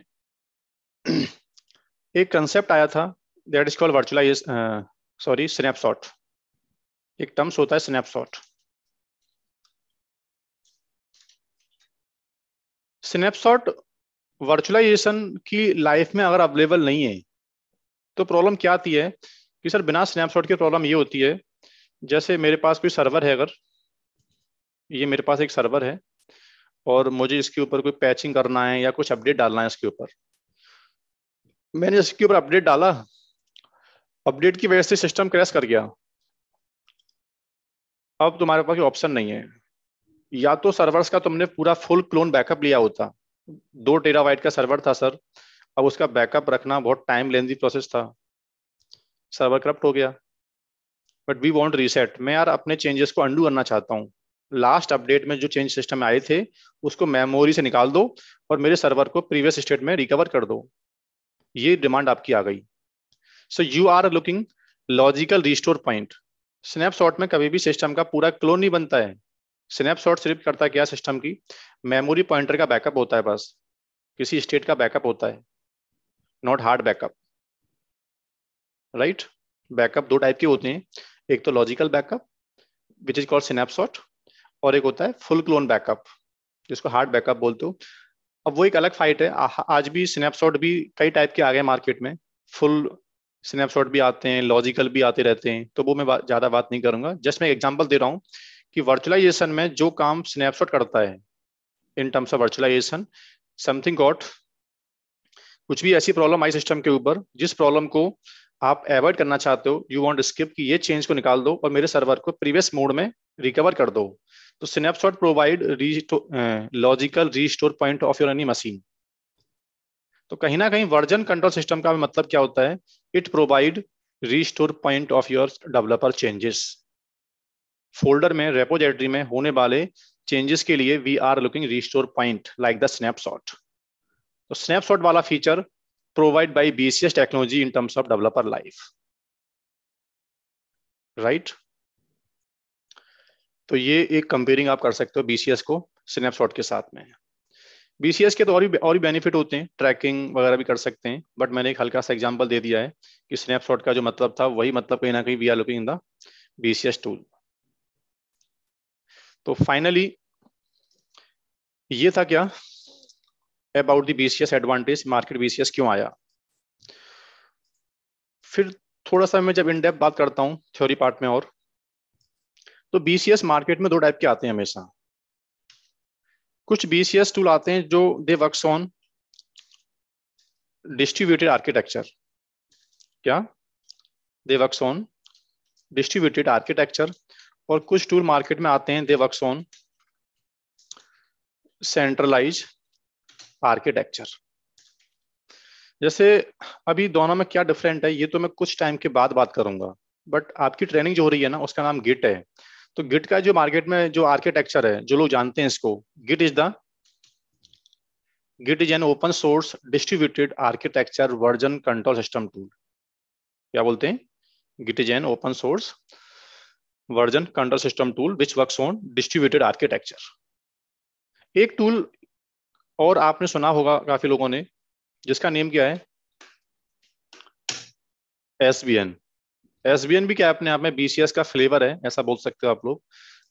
एक कंसेप्ट आया था that is called virtualise sorry snapshot एक टर्म्स होता है स्नैपशॉट स्नैपशॉट वर्चुअलाइजेशन की लाइफ में अगर अवेलेबल नहीं है तो प्रॉब्लम क्या आती है कि सर बिना स्नैपशॉट की प्रॉब्लम ये होती है जैसे मेरे पास कोई सर्वर है अगर ये मेरे पास एक सर्वर है और मुझे इसके ऊपर कोई पैचिंग करना है या कुछ अपडेट डालना है इसके ऊपर मैंने इसके ऊपर अपडेट डाला अपडेट की वजह से सिस्टम क्रैश कर गया अब तुम्हारे पास ऑप्शन नहीं है या तो सर्वर्स का तुमने पूरा फुल क्लोन बैकअप लिया होता दो टेरा वाइट का सर्वर था सर अब उसका बैकअप रखना बहुत टाइम लेंदी प्रोसेस था सर्वर करप्ट हो गया बट वी वॉन्ट रीसेट मैं यार अपने चेंजेस को अंडू करना चाहता हूँ लास्ट अपडेट में जो चेंज सिस्टम आए थे उसको मेमोरी से निकाल दो और मेरे सर्वर को प्रीवियस स्टेट में रिकवर कर दो ये डिमांड आपकी आ गई so you are looking logical restore point snapshot में कभी भी सिस्टम का पूरा क्लोन नहीं बनता है स्नैपशॉट सिर्फ करता क्या सिस्टम की मेमोरी पॉइंटर का बैकअप होता है बस किसी स्टेट का बैकअप होता है not hard backup right backup दो टाइप के होते हैं एक तो logical backup which is called snapshot और एक होता है फुल क्लोन बैकअप जिसको हार्ड बैकअप बोलते हो अब वो एक अलग फाइट है आज भी स्नैपशॉट भी कई टाइप के आ गए मार्केट में फुल स्नैपशॉट भी आते हैं लॉजिकल भी आते रहते हैं तो वो मैं बा, ज्यादा बात नहीं करूंगा जस्ट मैं एग्जाम्पल दे रहा हूँ कि वर्चुअलाइजेशन में जो काम स्नैपशॉट करता है in terms of virtualisation something got कुछ भी ऐसी प्रॉब्लम आई सिस्टम के ऊपर जिस प्रॉब्लम को आप एवॉइड करना चाहते हो यू वॉन्ट स्किप कि ये चेंज को निकाल दो और मेरे सर्वर को प्रीवियस मोड में रिकवर कर दो तो snapshot provide logical restore point of your any machine तो कहीं ना कहीं वर्जन कंट्रोल सिस्टम का मतलब क्या होता है it provide restore point of your developer changes folder में रेपोजेटरी में होने वाले चेंजेस के लिए we are looking restore point like the snapshot तो स्नैपशॉट वाला feature provided by BCS technology in terms of developer life. Right? तो ये एक कंपेयरिंग आप कर सकते हो बीसीएस को स्नैपशॉट के साथ में बीसीएस के तो और भी और भी बेनिफिट होते हैं ट्रैकिंग वगैरह भी कर सकते हैं बट मैंने एक हल्का सा एग्जांपल दे दिया है कि स्नैपशॉट का जो मतलब था वही मतलब कहीं ना कहीं we are looking in the BCS tool तो फाइनली ये था क्या about the BCS advantage market BCS क्यों आया फिर थोड़ा सा मैं जब इन डेप बात करता हूँ थ्योरी पार्ट में और तो बीसीएस मार्केट में दो टाइप के आते हैं हमेशा कुछ बीसीएस टूल आते हैं जो they work on distributed architecture क्या they work on distributed architecture और कुछ टूल मार्केट में आते हैं they work on centralise architecture जैसे अभी दोनों में क्या डिफरेंट है ये तो मैं कुछ टाइम के बाद बात करूंगा बट आपकी ट्रेनिंग जो हो रही है ना उसका नाम गिट है तो गिट का जो मार्केट में जो आर्किटेक्चर है जो लोग जानते हैं इसको Git is the Git is an open source distributed architecture version control system tool क्या बोलते हैं Git is an open source version control system tool which work on distributed architecture एक टूल और आपने सुना होगा काफी लोगों ने जिसका नेम क्या है S B N S B N भी क्या अपने आप में बीसीएस का फ्लेवर है ऐसा बोल सकते हो आप लोग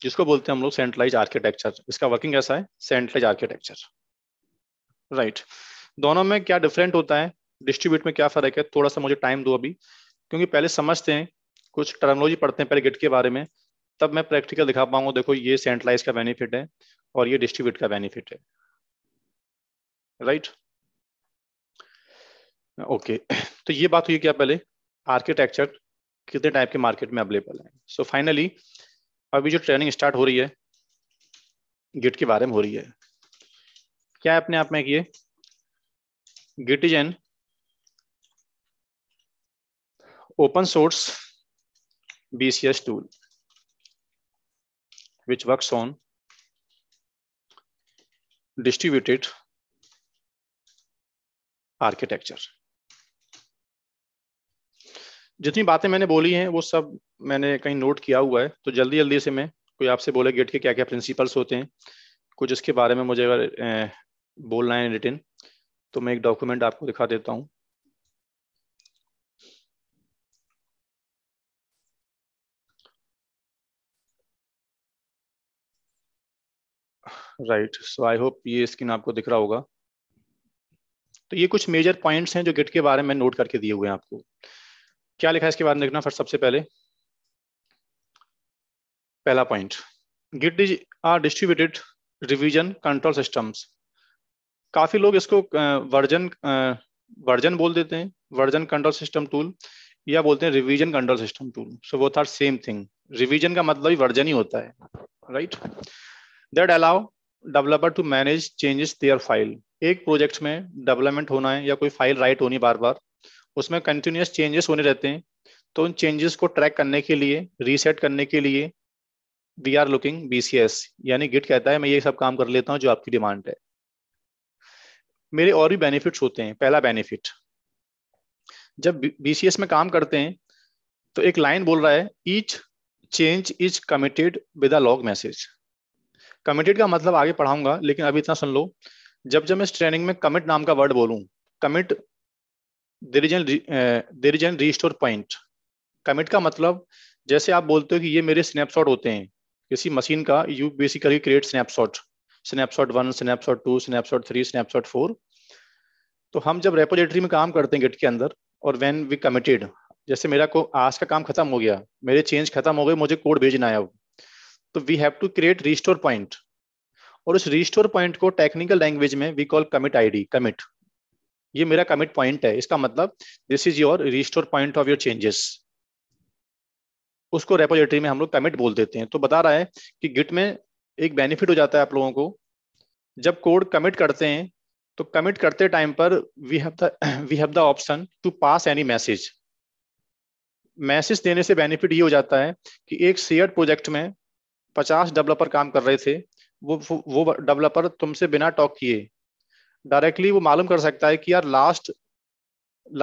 जिसको बोलते हैं हम लोग सेंट्रलाइज आर्किटेक्चर इसका वर्किंग ऐसा है सेंट्रलाइज आर्किटेक्चर राइट दोनों में क्या डिफरेंट होता है डिस्ट्रीब्यूट में क्या फर्क है थोड़ा सा मुझे टाइम दो अभी क्योंकि पहले समझते हैं कुछ टर्मोलॉजी पढ़ते हैं पहले गिट के बारे में तब मैं प्रैक्टिकल दिखा पाऊंगा देखो ये सेंट्रलाइज का बेनिफिट है और ये डिस्ट्रीब्यूट का बेनिफिट है राइट ओके तो ये बात हुई क्या पहले आर्किटेक्चर कितने टाइप के मार्केट में अवेलेबल है सो so फाइनली अभी जो ट्रेनिंग स्टार्ट हो रही है गिट के बारे में हो रही है क्या है अपने आप में ये Git is an B C S tool which works on distributed architecture जितनी बातें मैंने बोली हैं वो सब मैंने कहीं नोट किया हुआ है तो जल्दी जल्दी से मैं कोई आपसे बोले गेट के क्या क्या प्रिंसिपल्स होते हैं कुछ इसके बारे में मुझे अगर बोलना है रिटिन तो मैं एक डॉक्यूमेंट आपको दिखा देता हूँ राइट सो आई होप ये स्क्रीन आपको दिख रहा होगा तो ये कुछ मेजर पॉइंट्स हैं जो गिट के बारे में नोट करके दिए हुए हैं आपको क्या लिखा है इसके बारे में देखना फिर सबसे पहले पहला point Git is are distributed revision control systems काफी लोग इसको वर्जन वर्जन बोल देते हैं वर्जन कंट्रोल सिस्टम टूल या बोलते हैं revision control system tool so वो आर सेम थिंग रिवीजन का मतलब ही वर्जन ही होता है right that allow developer to manage changes their file एक प्रोजेक्ट में डेवलपमेंट होना है या कोई फाइल राइट होनी बार बार उसमें कंटिन्यूस चेंजेस होने रहते हैं तो उन चेंजेस को ट्रैक करने के लिए रीसेट करने के लिए we are looking B C S यानी गिट कहता है मैं ये सब काम कर लेता हूँ जो आपकी डिमांड है मेरे और भी बेनिफिट्स होते हैं पहला बेनिफिट जब बी सी एस में काम करते हैं तो एक लाइन बोल रहा है each change is committed with a log message committed का मतलब आगे पढ़ाऊंगा लेकिन अभी इतना सुन लो जब जब मैं इस ट्रेनिंग में कमिट नाम का वर्ड बोलूँ commit there is an there is an restore point commit का मतलब जैसे आप बोलते हो कि ये मेरे स्नैपशॉट होते हैं किसी मशीन का you basically create snapshot snapshot one snapshot two snapshot three snapshot four तो हम जब रेपोजिटरी में काम करते हैं गिट के अंदर और वेन वी कमिटेड जैसे मेरा को आज का काम खत्म हो गया मेरे चेंज खत्म हो गए मुझे कोड भेजना है अब तो we have to create restore point और उस रिस्टोर पॉइंट को टेक्निकल लैंग्वेज में we call commit ID commit ये मेरा कमिट पॉइंट है इसका मतलब this is your restore point of your changes उसको रेपोजिटरी में हम लोग कमिट बोल देते हैं तो बता रहा है कि गिट में एक बेनिफिट हो जाता है आप लोगों को जब कोड कमिट करते हैं तो कमिट करते टाइम पर we have the we have the option to pass any message message देने से बेनिफिट ये हो जाता है कि एक शेयर प्रोजेक्ट में पचास डेवलपर काम कर रहे थे वो वो डेवलपर तुमसे बिना टॉक किए डायरेक्टली वो मालूम कर सकता है कि यार लास्ट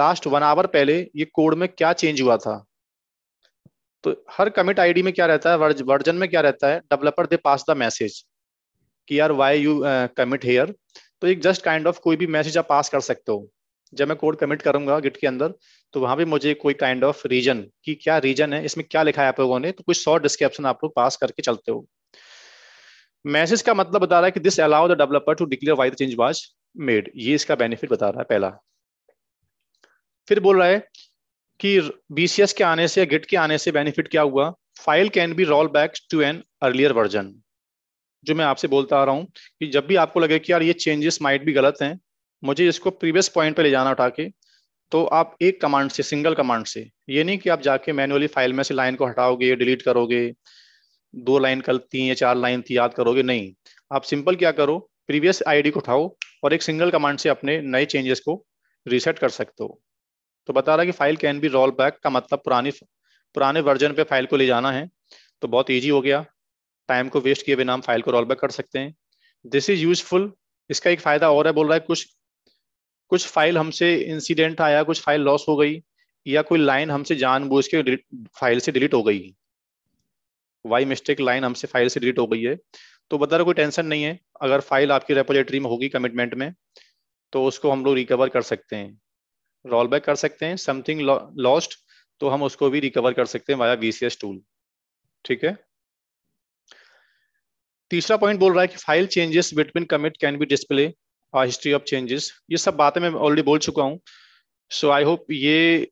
लास्ट वन आवर पहले ये कोड में क्या चेंज हुआ था तो हर कमिट आईडी में क्या रहता है वर्जन में क्या रहता है developer they pass the message कि यार वाई यू कमिट हेयर तो एक जस्ट काइंड ऑफ कोई भी मैसेज आप पास कर सकते हो जब मैं कोड कमिट करूंगा गिट के अंदर तो वहां भी मुझे कोई काइंड ऑफ रीजन कि क्या रीजन है इसमें क्या लिखा है आप लोगों ने तो कुछ शॉर्ट डिस्क्रिप्शन आप लोग पास करके चलते हो मैसेज का मतलब बता रहा है कि this allow the developer to declare why the change was made ये इसका बेनिफिट बता रहा है पहला फिर बोल रहा है कि बीसीएस के आने से गिट के आने से बेनिफिट क्या हुआ file can be roll back to an earlier version जो मैं आपसे बोलता आ रहा हूँ कि जब भी आपको लगे कि यार ये चेंजेस माइट भी गलत हैं मुझे इसको प्रीवियस पॉइंट पे ले जाना उठा के तो आप एक कमांड से सिंगल कमांड से ये नहीं कि आप जाके मैनुअली फाइल में से लाइन को हटाओगे डिलीट करोगे दो लाइन कल थी या चार लाइन थी याद करोगे नहीं आप सिंपल क्या करो प्रीवियस आईडी को उठाओ और एक सिंगल कमांड से अपने नए चेंजेस को रीसेट कर सकते हो तो बता रहा है कि file can be roll back का मतलब पुरानी पुराने वर्जन पे फाइल को ले जाना है तो बहुत ईजी हो गया टाइम को वेस्ट किए बिना हम फाइल को रोल बैक कर सकते हैं दिस इज यूजफुल इसका एक फायदा और है बोल रहा है कुछ कुछ फाइल हमसे इंसिडेंट आया कुछ फाइल लॉस हो गई या कोई लाइन हमसे जानबूझ के फाइल से डिलीट हो गई वाई मिस्टेक लाइन हमसे फाइल से डिलीट हो गई है तो बता रहा कोई टेंशन नहीं है अगर फाइल आपकी रेपोजिटरी में होगी कमिटमेंट में तो उसको हम लोग रिकवर कर सकते हैं रोल बैक कर सकते हैं समथिंग लॉस्ट तो हम उसको भी रिकवर कर सकते हैं वाया वीसीएस टूल ठीक है तीसरा पॉइंट बोल रहा है कि file changes between commit can be display history of changes ये सब बातें मैं ऑलरेडी बोल चुका हूँ सो आई होप ये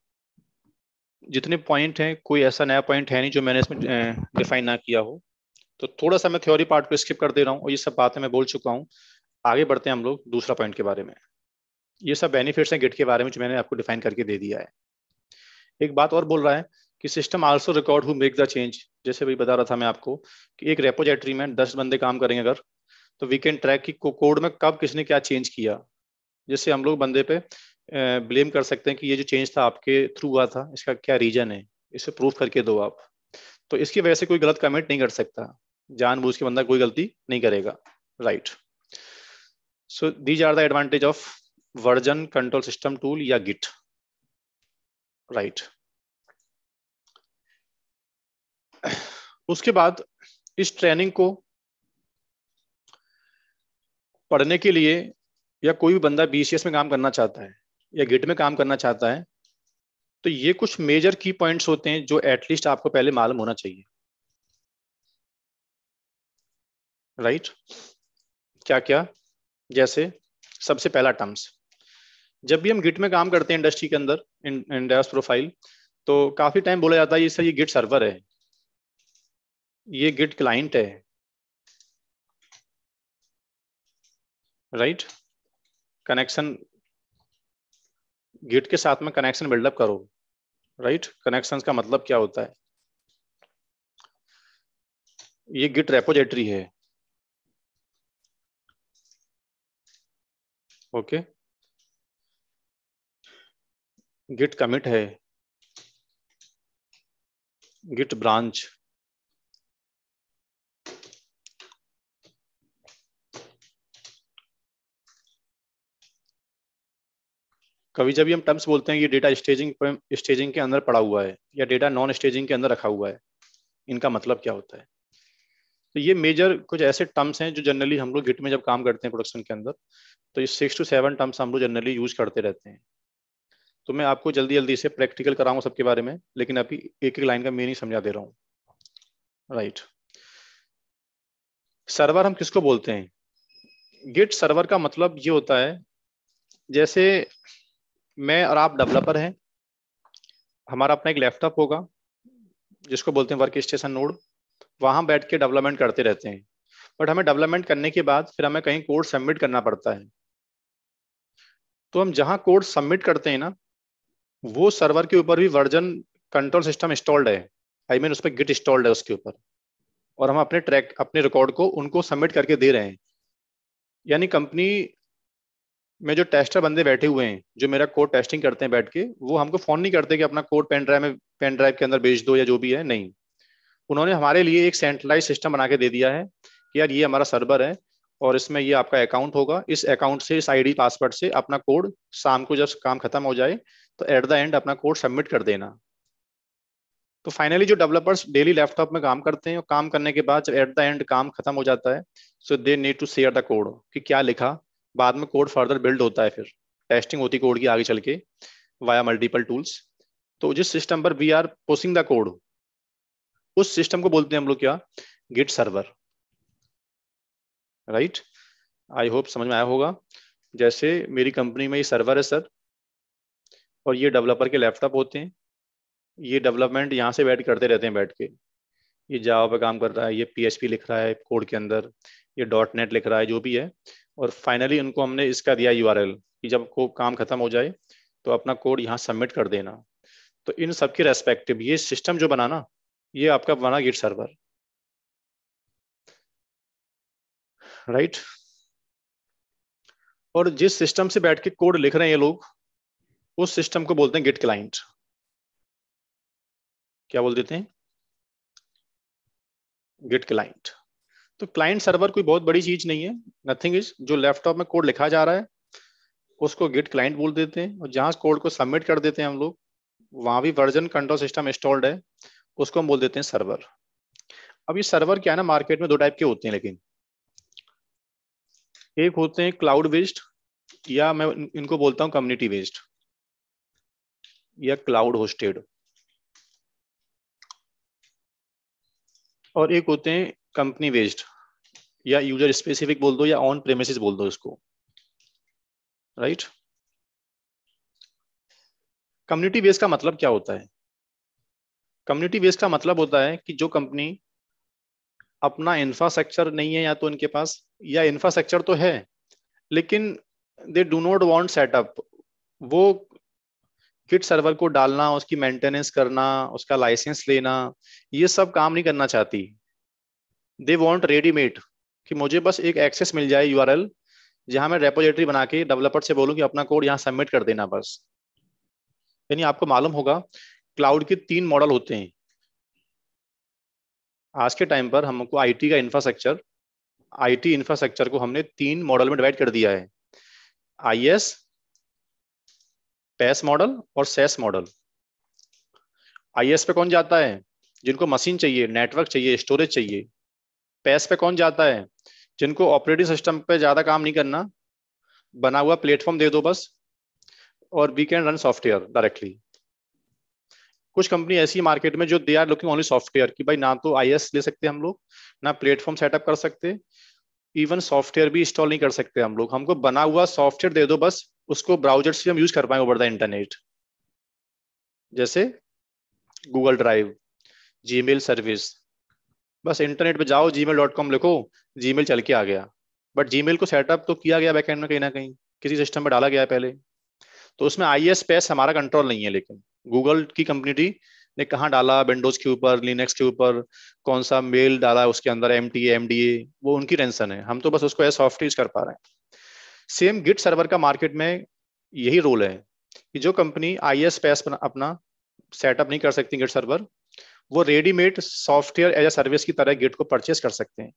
जितने पॉइंट हैं कोई ऐसा नया पॉइंट है नहीं जो मैंने इसमें डिफाइन ना किया हो तो थोड़ा सा मैं थ्योरी पार्ट को स्किप कर दे रहा हूँ और ये सब बातें मैं बोल चुका हूँ आगे बढ़ते हैं हम लोग दूसरा पॉइंट के बारे में ये सब बेनिफिट्स हैं गिट के बारे में जो मैंने आपको डिफाइन करके दे दिया है एक बात और बोल रहा है कि system also record who make the change जैसे भी बता रहा था मैं आपको कि एक रेपोजेट्री में दस बंदे काम करेंगे अगर तो वी कैन ट्रैक कि कोड में कब किसने क्या चेंज किया जिससे हम लोग बंदे पे ब्लेम कर सकते हैं कि ये जो चेंज था आपके थ्रू हुआ था इसका क्या रीजन है इसे प्रूव करके दो आप तो इसकी वजह से कोई गलत कमेंट नहीं कर सकता जान के बंदा कोई गलती नहीं करेगा right so these are the advantage of version control system tool या गिट राइट उसके बाद इस ट्रेनिंग को पढ़ने के लिए या कोई भी बंदा बी में काम करना चाहता है या गिट में काम करना चाहता है तो ये कुछ मेजर की पॉइंट्स होते हैं जो एटलीस्ट आपको पहले मालूम होना चाहिए राइट right? क्या क्या जैसे सबसे पहला टर्म्स जब भी हम गिट में काम करते हैं इंडस्ट्री के अंदर इंडस्ट प्रोफाइल तो काफी टाइम बोला जाता है ये सर ये गिट सर्वर है ये गिट क्लाइंट है राइट कनेक्शन गेट के साथ में कनेक्शन बिल्डअप करो राइट right? का मतलब क्या होता है ये गिट रेपोजेटरी है ओके गिट कमिट है गिट ब्रांच कभी जब हम टर्म्स बोलते हैं ये डेटा स्टेजिंग स्टेजिंग के अंदर पड़ा हुआ है या डेटा नॉन स्टेजिंग के अंदर रखा हुआ है इनका मतलब क्या होता है तो ये मेजर कुछ ऐसे टर्म्स हैं जो जनरली हम लोग गिट में जब काम करते हैं प्रोडक्शन के अंदर तो ये सिक्स टू सेवन टर्म्स हम लोग जनरली यूज करते रहते हैं तो मैं आपको जल्दी जल्दी से प्रैक्टिकल कराऊंगा सबके बारे में लेकिन अभी एक एक लाइन का मीनिंग समझा दे रहा हूँ राइट सर्वर हम किसको बोलते हैं गिट सर्वर का मतलब ये होता है जैसे मैं और आप डेवलपर हैं हमारा अपना एक लैपटॉप होगा जिसको बोलते हैं वर्क स्टेशन नोड वहाँ बैठ के डेवलपमेंट करते रहते हैं बट हमें डेवलपमेंट करने के बाद फिर हमें कहीं कोड सबमिट करना पड़ता है तो हम जहाँ कोड सबमिट करते हैं ना वो सर्वर के ऊपर भी वर्जन कंट्रोल सिस्टम इंस्टॉल्ड है आई I मीन mean, उस पर गिट इंस्टॉल्ड है उसके ऊपर और हम अपने ट्रैक अपने रिकॉर्ड को उनको सबमिट करके दे रहे हैं यानी कंपनी में जो टेस्टर बंदे बैठे हुए हैं जो मेरा कोड टेस्टिंग करते हैं बैठ के वो हमको फोन नहीं करते कि अपना कोड पेन ड्राइव में पेन ड्राइव के अंदर भेज दो या जो भी है नहीं उन्होंने हमारे लिए एक सेंट्रलाइज सिस्टम बना के दे दिया है कि यार ये हमारा सर्वर है और इसमें ये आपका अकाउंट होगा इस अकाउंट से इस आईडी पासवर्ड से अपना कोड शाम को जब काम खत्म हो जाए तो एट द एंड अपना कोड सबमिट कर देना तो फाइनली जो डेवलपर्स डेली लैपटॉप में काम करते हैं और काम करने के बाद जब एट द एंड काम खत्म हो जाता है so they need to share the code कि क्या लिखा बाद में कोड फर्दर बिल्ड होता है फिर टेस्टिंग होती कोड की आगे चल के वाया मल्टीपल टूल्स तो जिस सिस्टम पर we are pushing the code उस सिस्टम को बोलते हैं हम लोग क्या Git server right I hope समझ में आया होगा जैसे मेरी कंपनी में ये सर्वर है सर और ये डेवलपर के लैपटॉप होते हैं ये डेवलपमेंट यहाँ से बैठ करते रहते हैं बैठ के ये जावा पे काम कर रहा है ये पीएचपी लिख रहा है कोड के अंदर ये डॉट नेट लिख रहा है जो भी है और फाइनली उनको हमने इसका दिया यू कि जब को काम खत्म हो जाए तो अपना कोड यहाँ सबमिट कर देना तो इन सबकी रेस्पेक्टिव ये सिस्टम जो बनाना ये आपका बना गिट सर्वर राइट और जिस सिस्टम से बैठ के कोड लिख रहे हैं ये लोग उस सिस्टम को बोलते हैं गिट क्लाइंट क्या बोल देते हैं गिट क्लाइंट तो क्लाइंट सर्वर कोई बहुत बड़ी चीज नहीं है नथिंग इज जो लैपटॉप में कोड लिखा जा रहा है उसको गिट क्लाइंट बोल देते हैं और जहां कोड को सबमिट कर देते हैं हम लोग वहां भी वर्जन कंट्रोल सिस्टम इंस्टॉल्ड है उसको हम बोल देते हैं सर्वर अब ये सर्वर क्या है ना मार्केट में दो टाइप के होते हैं लेकिन एक होते हैं क्लाउड बेस्ड या मैं इनको बोलता हूँ कम्युनिटी बेस्ड या क्लाउड होस्टेड और एक होते हैं कंपनी बेस्ड या यूजर स्पेसिफिक बोल दो या ऑन प्रेमिस बोल दो इसको राइट कम्युनिटी बेस्ड का मतलब क्या होता है कम्युनिटी बेस्ड का मतलब होता है कि जो कंपनी अपना इंफ्रास्ट्रक्चर नहीं है या तो इनके पास या इंफ्रास्ट्रक्चर तो है लेकिन they do not want setup वो किट सर्वर को डालना उसकी मेंटेनेंस करना उसका लाइसेंस लेना ये सब काम नहीं करना चाहती दे वॉन्ट रेडीमेड कि मुझे बस एक एक्सेस मिल जाए यू आर एल जहां मैं रेपोजिटरी बना के डेवलपर से बोलूँ कि अपना कोड यहाँ सबमिट कर देना बस यानी आपको मालूम होगा क्लाउड के तीन मॉडल होते हैं आज के टाइम पर हमको आईटी का इंफ्रास्ट्रक्चर आईटी इंफ्रास्ट्रक्चर को हमने तीन मॉडल में डिवाइड कर दिया है आई एस पैस मॉडल और सेस मॉडल आईएस पे कौन जाता है जिनको मशीन चाहिए नेटवर्क चाहिए स्टोरेज चाहिए पैस पे कौन जाता है जिनको ऑपरेटिंग सिस्टम पे ज्यादा काम नहीं करना बना हुआ प्लेटफॉर्म दे दो बस और we can run software directly कुछ कंपनी ऐसी मार्केट में जो they are looking only software की भाई ना तो आई ले सकते हम लोग ना प्लेटफॉर्म सेटअप कर सकते इवन सॉफ्टवेयर भी इंस्टॉल नहीं कर सकते हम लोग हमको बना हुआ सॉफ्टवेयर दे दो बस उसको ब्राउजर से हम यूज कर पाएंगे ओवर द इंटरनेट जैसे गूगल ड्राइव जी सर्विस बस इंटरनेट पे जाओ जी लिखो जी चल के आ गया बट जी को सेटअप तो किया गया बैकएंड में कहीं ना कहीं किसी सिस्टम में डाला गया है पहले तो उसमें आई एस पेस हमारा कंट्रोल नहीं है लेकिन गूगल की कंपनी ने कहाँ डाला विंडोज के ऊपर लिनक्स के ऊपर कौन सा मेल डाला उसके अंदर M T M D A वो उनकी टेंशन है हम तो बस उसको एज सॉफ्ट यूज कर पा रहे हैं सेम गिट सर्वर का मार्केट में यही रोल है कि जो कंपनी आई एस पेस अपना सेटअप नहीं कर सकती गिट सर्वर वो readymade software as a service की तरह गिट को परचेस कर सकते हैं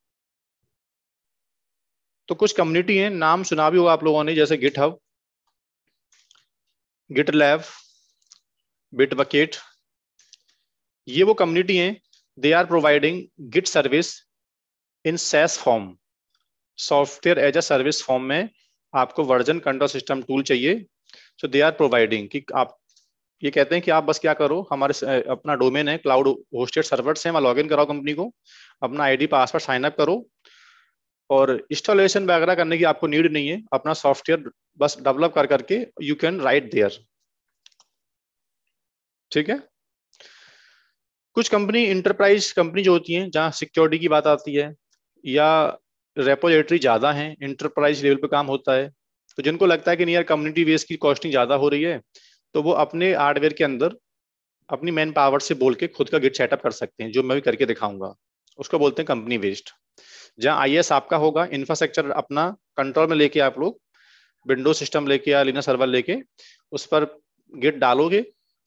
तो कुछ कम्युनिटी हैं नाम सुना भी होगा आप लोगों ने जैसे GitHub GitLab Bitbucket ये वो कम्युनिटी हैं they are providing git service in SaaS form software as a service form में आपको वर्जन कंट्रोल सिस्टम टूल चाहिए सो दे आर प्रोवाइडिंग कि आप ये कहते हैं कि आप बस क्या करो हमारे अपना डोमेन है क्लाउड होस्टेड सर्वर से वहाँ इन कराओ कंपनी को अपना आईडी पासवर्ड साइन अप करो और इंस्टॉलेशन वगैरह करने की आपको नीड नहीं है अपना सॉफ्टवेयर बस डेवलप कर करके यू कैन राइट देयर ठीक है कुछ कंपनी इंटरप्राइज कंपनी जो होती हैं जहाँ सिक्योरिटी की बात आती है या रेपोजिटरी ज़्यादा है इंटरप्राइज लेवल पे काम होता है तो जिनको लगता है कि नहीं यार कम्युनिटी बेस की कॉस्टिंग ज़्यादा हो रही है तो वो अपने हार्डवेयर के अंदर अपनी मैन पावर से बोल के खुद का गिट सेटअप कर सकते हैं जो मैं भी करके दिखाऊंगा उसको बोलते हैं कंपनी वेस्ट जहाँ आई आपका होगा इंफ्रास्ट्रक्चर अपना कंट्रोल में लेके आप लोग विंडो सिस्टम लेके या लिना सर्वर लेके उस पर गिट डालोगे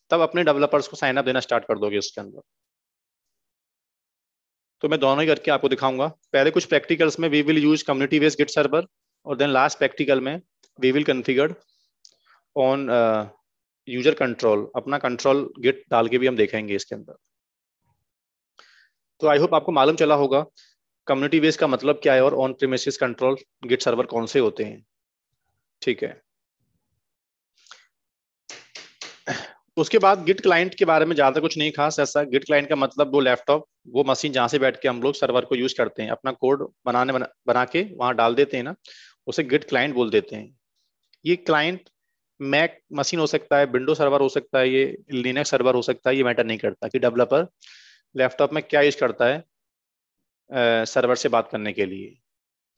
तब अपने डेवलपर्स को साइन अप देना स्टार्ट कर दोगे उसके अंदर तो मैं दोनों ही करके आपको दिखाऊंगा पहले कुछ प्रैक्टिकल्स में we will use community based git server और देन लास्ट प्रैक्टिकल में we will configured on user control अपना कंट्रोल गिट डाल के भी हम देखेंगे इसके अंदर तो आई होप आपको मालूम चला होगा कम्युनिटी बेस का मतलब क्या है और on premise control git server कौन से होते हैं ठीक है उसके बाद गिट क्लाइंट के बारे में ज्यादा कुछ नहीं खास ऐसा गिट क्लाइंट का मतलब वो लैपटॉप वो मशीन जहां से बैठ के हम लोग सर्वर को यूज करते हैं अपना कोड बनाने बना, बना के वहां डाल देते हैं ना उसे गिट क्लाइंट बोल देते हैं ये क्लाइंट मैक मशीन हो सकता है विंडो सर्वर हो सकता है ये लिनक्स सर्वर हो सकता है ये मैटर नहीं करता कि डेवलपर लैपटॉप में क्या यूज करता है सर्वर से बात करने के लिए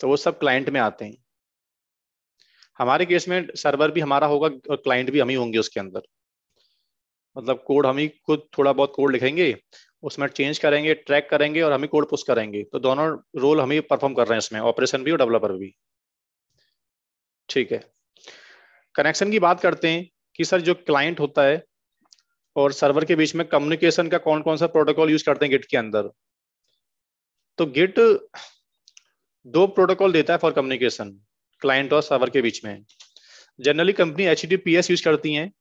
तो वो सब क्लाइंट में आते हैं हमारे केस में सर्वर भी हमारा होगा और क्लाइंट भी हम ही होंगे उसके अंदर मतलब कोड हम ही खुद थोड़ा बहुत कोड लिखेंगे उसमें चेंज करेंगे ट्रैक करेंगे और हम ही कोड पुश करेंगे तो दोनों रोल हम ही परफॉर्म कर रहे हैं इसमें ऑपरेशन भी और डेवलपर भी ठीक है कनेक्शन की बात करते हैं कि सर जो क्लाइंट होता है और सर्वर के बीच में कम्युनिकेशन का कौन कौन सा प्रोटोकॉल यूज करते हैं गिट के अंदर तो गिट दो प्रोटोकॉल देता है फॉर कम्युनिकेशन क्लाइंट और सर्वर के बीच में जनरली कंपनी एच यूज करती हैं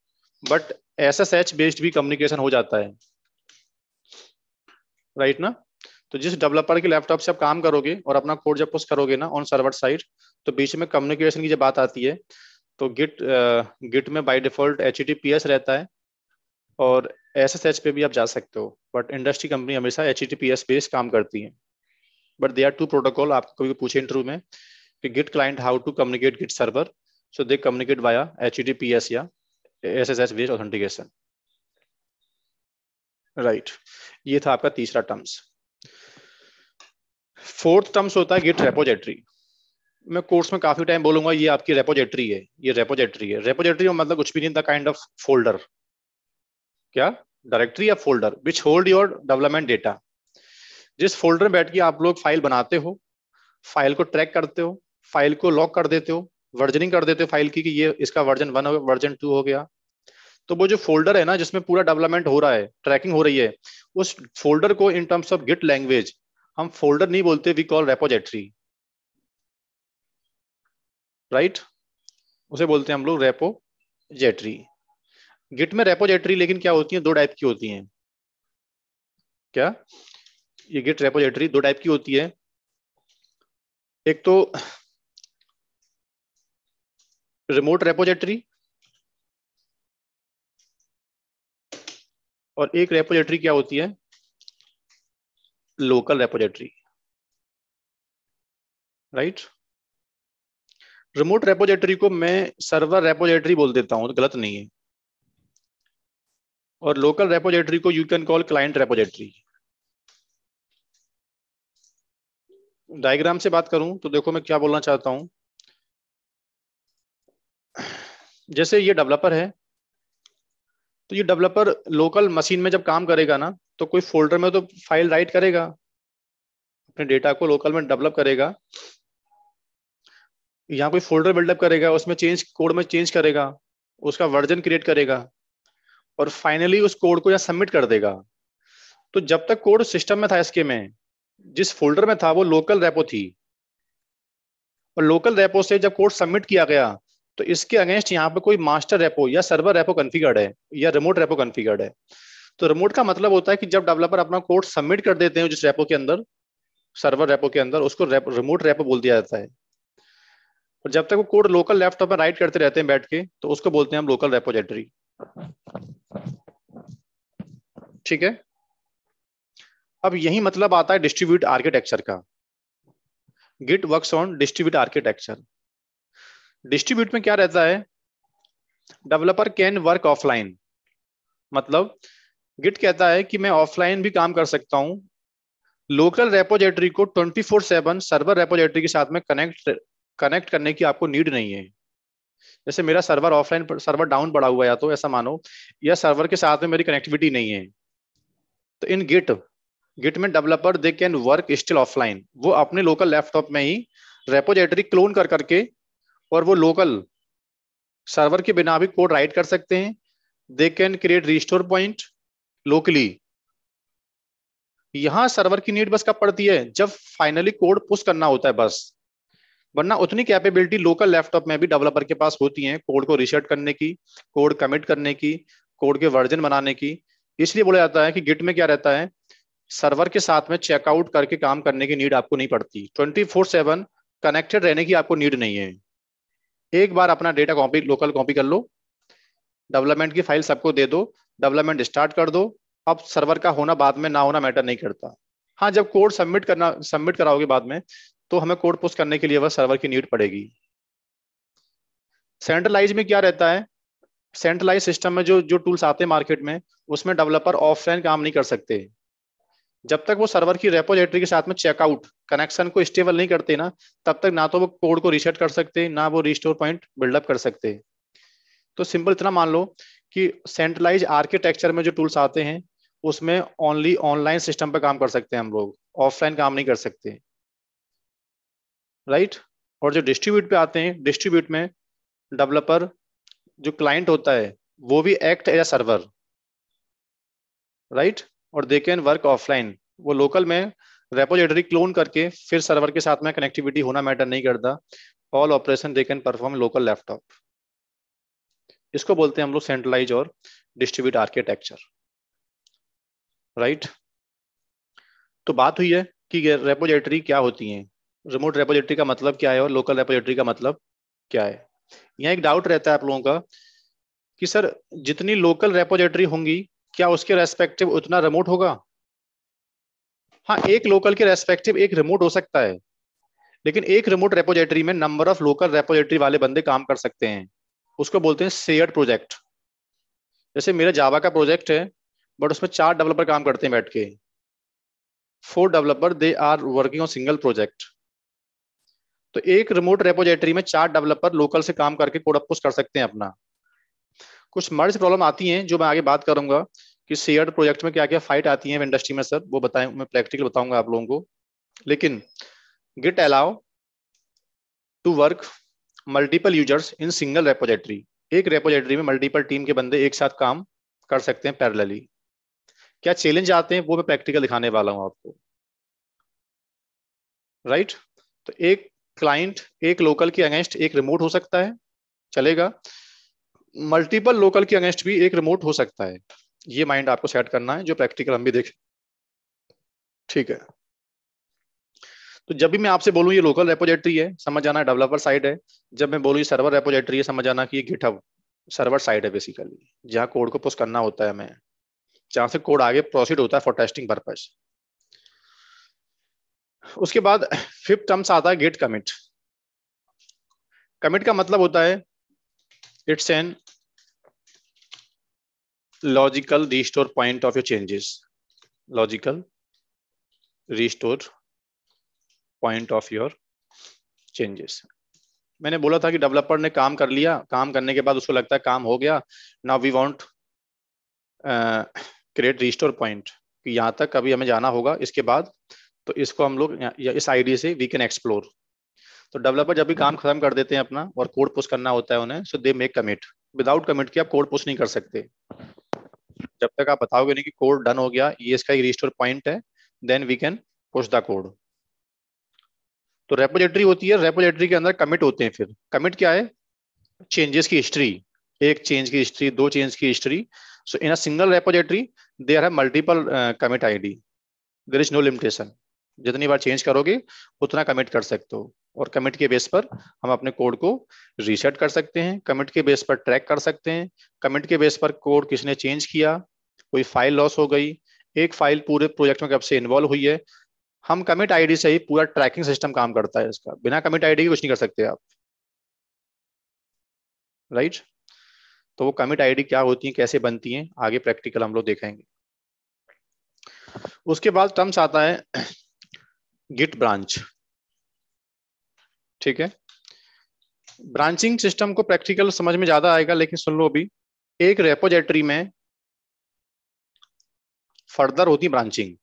but S S H based भी कम्युनिकेशन हो जाता है राइट right ना तो जिस डेवलपर के लैपटॉप से आप काम करोगे और अपना कोड जब पुश करोगे ना ऑन सर्वर साइड तो बीच में कम्युनिकेशन की जब बात आती है तो गिट गिट में बाई डिफॉल्ट एच रहता है और एस एस एच पे भी आप जा सकते हो बट इंडस्ट्री कंपनी हमेशा एच पी एस बेस्ड काम करती है but they are two protocol आपको कभी पूछे इंटरव्यू में कि git client how to communicate git server so they communicate via H या S S S based authentication right ये था आपका तीसरा टर्म्स फोर्थ टर्म्स होता है गिट रेपोजेट्री मैं कोर्स में काफी टाइम बोलूंगा ये आपकी रेपोजेट्री है ये रेपोजेट्री है में मतलब कुछ भी नहीं द काइंड ऑफ फोल्डर क्या डायरेक्टरी या folder which hold your development data जिस फोल्डर में बैठ के आप लोग फाइल बनाते हो फाइल को ट्रैक करते हो फाइल को लॉक कर देते हो वर्जनिंग कर देते हो फाइल की कि ये इसका वर्जन वन हो गया वर्जन टू हो गया तो वो जो फोल्डर है ना जिसमें पूरा डेवलपमेंट हो रहा है ट्रैकिंग हो रही है उस फोल्डर को in terms of git language हम फोल्डर नहीं बोलते वी कॉल रेपोजेट्री राइट उसे बोलते हैं हम लोग रेपो जेट्री गिट में रेपो जेट्री लेकिन क्या होती है दो टाइप की होती है क्या ये गिट रेपो जेट्री दो टाइप की होती है एक तो रिमोट रेपोजेटरी और एक रेपोजेटरी क्या होती है local repository right remote repository को मैं सर्वर रेपोजेटरी बोल देता हूँ तो गलत नहीं है और लोकल रेपोजेटरी को you can call client repository diagram से बात करूं तो देखो मैं क्या बोलना चाहता हूं जैसे ये डेवलपर है तो ये डेवलपर लोकल मशीन में जब काम करेगा ना तो कोई फोल्डर में तो फाइल राइट करेगा अपने डेटा को लोकल में डेवलप करेगा यहाँ कोई फोल्डर बिल्डअप करेगा उसमें चेंज कोड में चेंज करेगा उसका वर्जन क्रिएट करेगा और फाइनली उस कोड को यहाँ सबमिट कर देगा तो जब तक कोड सिस्टम में था इसके में जिस फोल्डर में था वो लोकल रेपो थी और लोकल रेपो से जब कोड सबमिट किया गया तो इसके अगेंस्ट यहाँ पे कोई मास्टर रेपो या सर्वर रेपो कन्फिगर्ड है या रिमोट रेपो कन्फिगर्ड है तो रिमोट का मतलब होता है कि जब डेवलपर अपना कोड सबमिट कर देते हैं जिस रेपो के अंदर सर्वर रेपो के अंदर उसको रिमोट रेपो बोल दिया जाता है और जब तक वो कोड लोकल लैपटॉप में राइट करते रहते हैं बैठ के तो उसको बोलते हैं हम लोकल रेपोजिटरी ठीक है अब यही मतलब आता है डिस्ट्रीब्यूट आर्किटेक्चर का git work on distribute architecture distribute में क्या रहता है डेवलपर कैन वर्क ऑफलाइन मतलब गिट कहता है कि मैं ऑफलाइन भी काम कर सकता हूं लोकल रेपोजेटरी को 24/7 सर्वर रेपोजेटरी के साथ में कनेक्ट कनेक्ट करने की आपको नीड नहीं है जैसे मेरा सर्वर ऑफलाइन सर्वर डाउन पड़ा हुआ या तो ऐसा मानो या सर्वर के साथ में मेरी कनेक्टिविटी नहीं है तो इन गिट गिट में developer they can work still offline वो अपने लोकल लैपटॉप में ही रेपोजेटरी क्लोन कर करके और वो लोकल सर्वर के बिना भी कोड राइट कर सकते हैं they can create restore point locally यहां सर्वर की नीड बस कब पड़ती है जब फाइनली कोड पुश करना होता है बस वरना उतनी कैपेबिलिटी लोकल लैपटॉप में भी डेवलपर के पास होती है कोड को रिसेट करने की कोड कमिट करने की कोड के वर्जन बनाने की इसलिए बोला जाता है कि गिट में क्या रहता है सर्वर के साथ में चेकआउट करके काम करने की नीड आपको नहीं पड़ती ट्वेंटी फोर सेवन कनेक्टेड रहने की आपको नीड नहीं है एक बार अपना डेटा कॉपी लोकल कॉपी कर लो डेवलपमेंट की फाइल सबको दे दो डेवलपमेंट स्टार्ट कर दो अब सर्वर का होना बाद में ना होना मैटर नहीं करता हाँ जब कोड सबमिट करना सबमिट कराओगे बाद में तो हमें कोड पोस्ट करने के लिए वह सर्वर की नीड पड़ेगी सेंट्रलाइज में क्या रहता है सेंट्रलाइज सिस्टम में जो जो टूल्स आते हैं मार्केट में उसमें डेवलपर ऑफलाइन काम नहीं कर सकते जब तक वो सर्वर की रेपोजेटरी के साथ में चेकआउट कनेक्शन को स्टेबल नहीं करते ना तब तक ना तो वो कोड को रिसेट कर सकते ना वो रिस्टोर पॉइंट बिल्डअप कर सकते तो सिंपल इतना मान लो कि सेंट्रलाइज आर्किटेक्चर में जो टूल्स आते हैं उसमें ओनली ऑनलाइन सिस्टम पर काम कर सकते हैं हम लोग ऑफलाइन काम नहीं कर सकते राइट और जो डिस्ट्रीब्यूट पे आते हैं डिस्ट्रीब्यूट में डेवलपर जो क्लाइंट होता है वो भी एक्ट एज सर्वर राइट और दे कैन वर्क ऑफलाइन वो लोकल में रेपोजेटरी क्लोन करके फिर सर्वर के साथ में कनेक्टिविटी होना मैटर नहीं करता all operation they can perform local laptop इसको बोलते हैं हम लोग सेंट्रलाइज और डिस्ट्रीब्यूट आर्किटेक्चर राइट तो बात हुई है कि रेपोजेटरी क्या होती हैं रिमोट रेपोजिटरी का मतलब क्या है और लोकल रेपोजिटरी का मतलब क्या है यहाँ एक डाउट रहता है आप लोगों का कि सर जितनी लोकल रेपोजिटरी होंगी क्या उसके रेस्पेक्टिव उतना रिमोट होगा हाँ एक लोकल के रेस्पेक्टिव एक रिमोट हो सकता है लेकिन एक रिमोट रेपोजिटरी में नंबर ऑफ लोकल रेपोजिटरी वाले बंदे काम कर सकते हैं उसको बोलते हैं शेयर्ड प्रोजेक्ट जैसे मेरा जावा का प्रोजेक्ट है बट उसमें चार डेवलपर काम करते हैं बैठ के four developer they are working on single project तो एक रिमोट रेपोजेटरी में चार डेवलपर लोकल से काम करके कोड अप कर सकते हैं अपना कुछ मर्ज प्रॉब्लम आती हैं जो मैं आगे बात करूंगा कि शेयर्ड प्रोजेक्ट में क्या क्या फाइट आती है इंडस्ट्री में सर वो बताए मैं प्रैक्टिकल बताऊंगा आप लोगों को लेकिन git allow to work multiple users in single repository एक रेपोजेटरी में मल्टीपल टीम के बंदे एक साथ काम कर सकते हैं पैरेलली क्या चैलेंज आते हैं वो मैं प्रैक्टिकल दिखाने वाला हूं आपको राइट right? तो एक क्लाइंट एक लोकल के अगेंस्ट एक रिमोट हो सकता है चलेगा मल्टीपल लोकल के अगेंस्ट भी एक रिमोट हो सकता है ये माइंड आपको सेट करना है जो प्रैक्टिकल हम भी देखें ठीक है तो जब भी मैं आपसे बोलूँ ये लोकल रेपोजेटरी है समझ जाना डेवलपर साइड है जब मैं बोलूं ये सर्वर रेपोजेटरी है समझ जाना कि ये गिटहब सर्वर साइड है बेसिकली जहाँ कोड को पुश करना होता है हमें जहां से कोड आगे प्रोसीड होता है फॉर टेस्टिंग पर्पज उसके बाद फिफ्थ टर्म्स आता है गेट कमिट कमिट का मतलब होता है it's an logical restore point of your changes logical restore point of your changes मैंने बोला था कि डेवलपर ने काम कर लिया काम करने के बाद उसको लगता है काम हो गया now we want create restore point कि तक अभी हमें जाना होगा इसके बाद तो इसको हम लोग इस आईडी से वी कैन एक्सप्लोर तो डेवलपर जब भी काम खत्म कर देते हैं अपना और कोड पुश करना होता है उन्हें so they make commit without commit के आप कोड पुश नहीं कर सकते जब तक आप बताओगे नहीं कि कोड डन हो गया ये इसका एक रिस्टोर पॉइंट है then we can push the code तो रेपोजेटरी होती है रेपोजेटरी के अंदर कमिट होते हैं फिर कमिट क्या है चेंजेस की हिस्ट्री एक चेंज की हिस्ट्री दो चेंज की history so in a single repository there है multiple commit ID there is no limitation जितनी बार चेंज करोगे उतना कमिट कर सकते हो और कमिट के बेस पर हम अपने कोड को रीसेट कर सकते हैं कमिट के बेस पर ट्रैक कर सकते हैं कमिट के बेस पर कोड किसने चेंज किया कोई फाइल लॉस हो गई एक फाइल पूरे प्रोजेक्ट में कब से इन्वॉल्व हुई है हम कमिट आईडी से ही पूरा ट्रैकिंग सिस्टम काम करता है इसका बिना कमिट आईडी के कुछ नहीं कर सकते आप राइट right? तो वो कमिट आईडी क्या होती है कैसे बनती है आगे प्रैक्टिकल हम लोग देखेंगे उसके बाद टर्म्स आता है गिट ब्रांच ठीक है ब्रांचिंग सिस्टम को प्रैक्टिकल समझ में ज्यादा आएगा लेकिन सुन लो अभी एक रेपोजेटरी में फर्दर होती ब्रांचिंग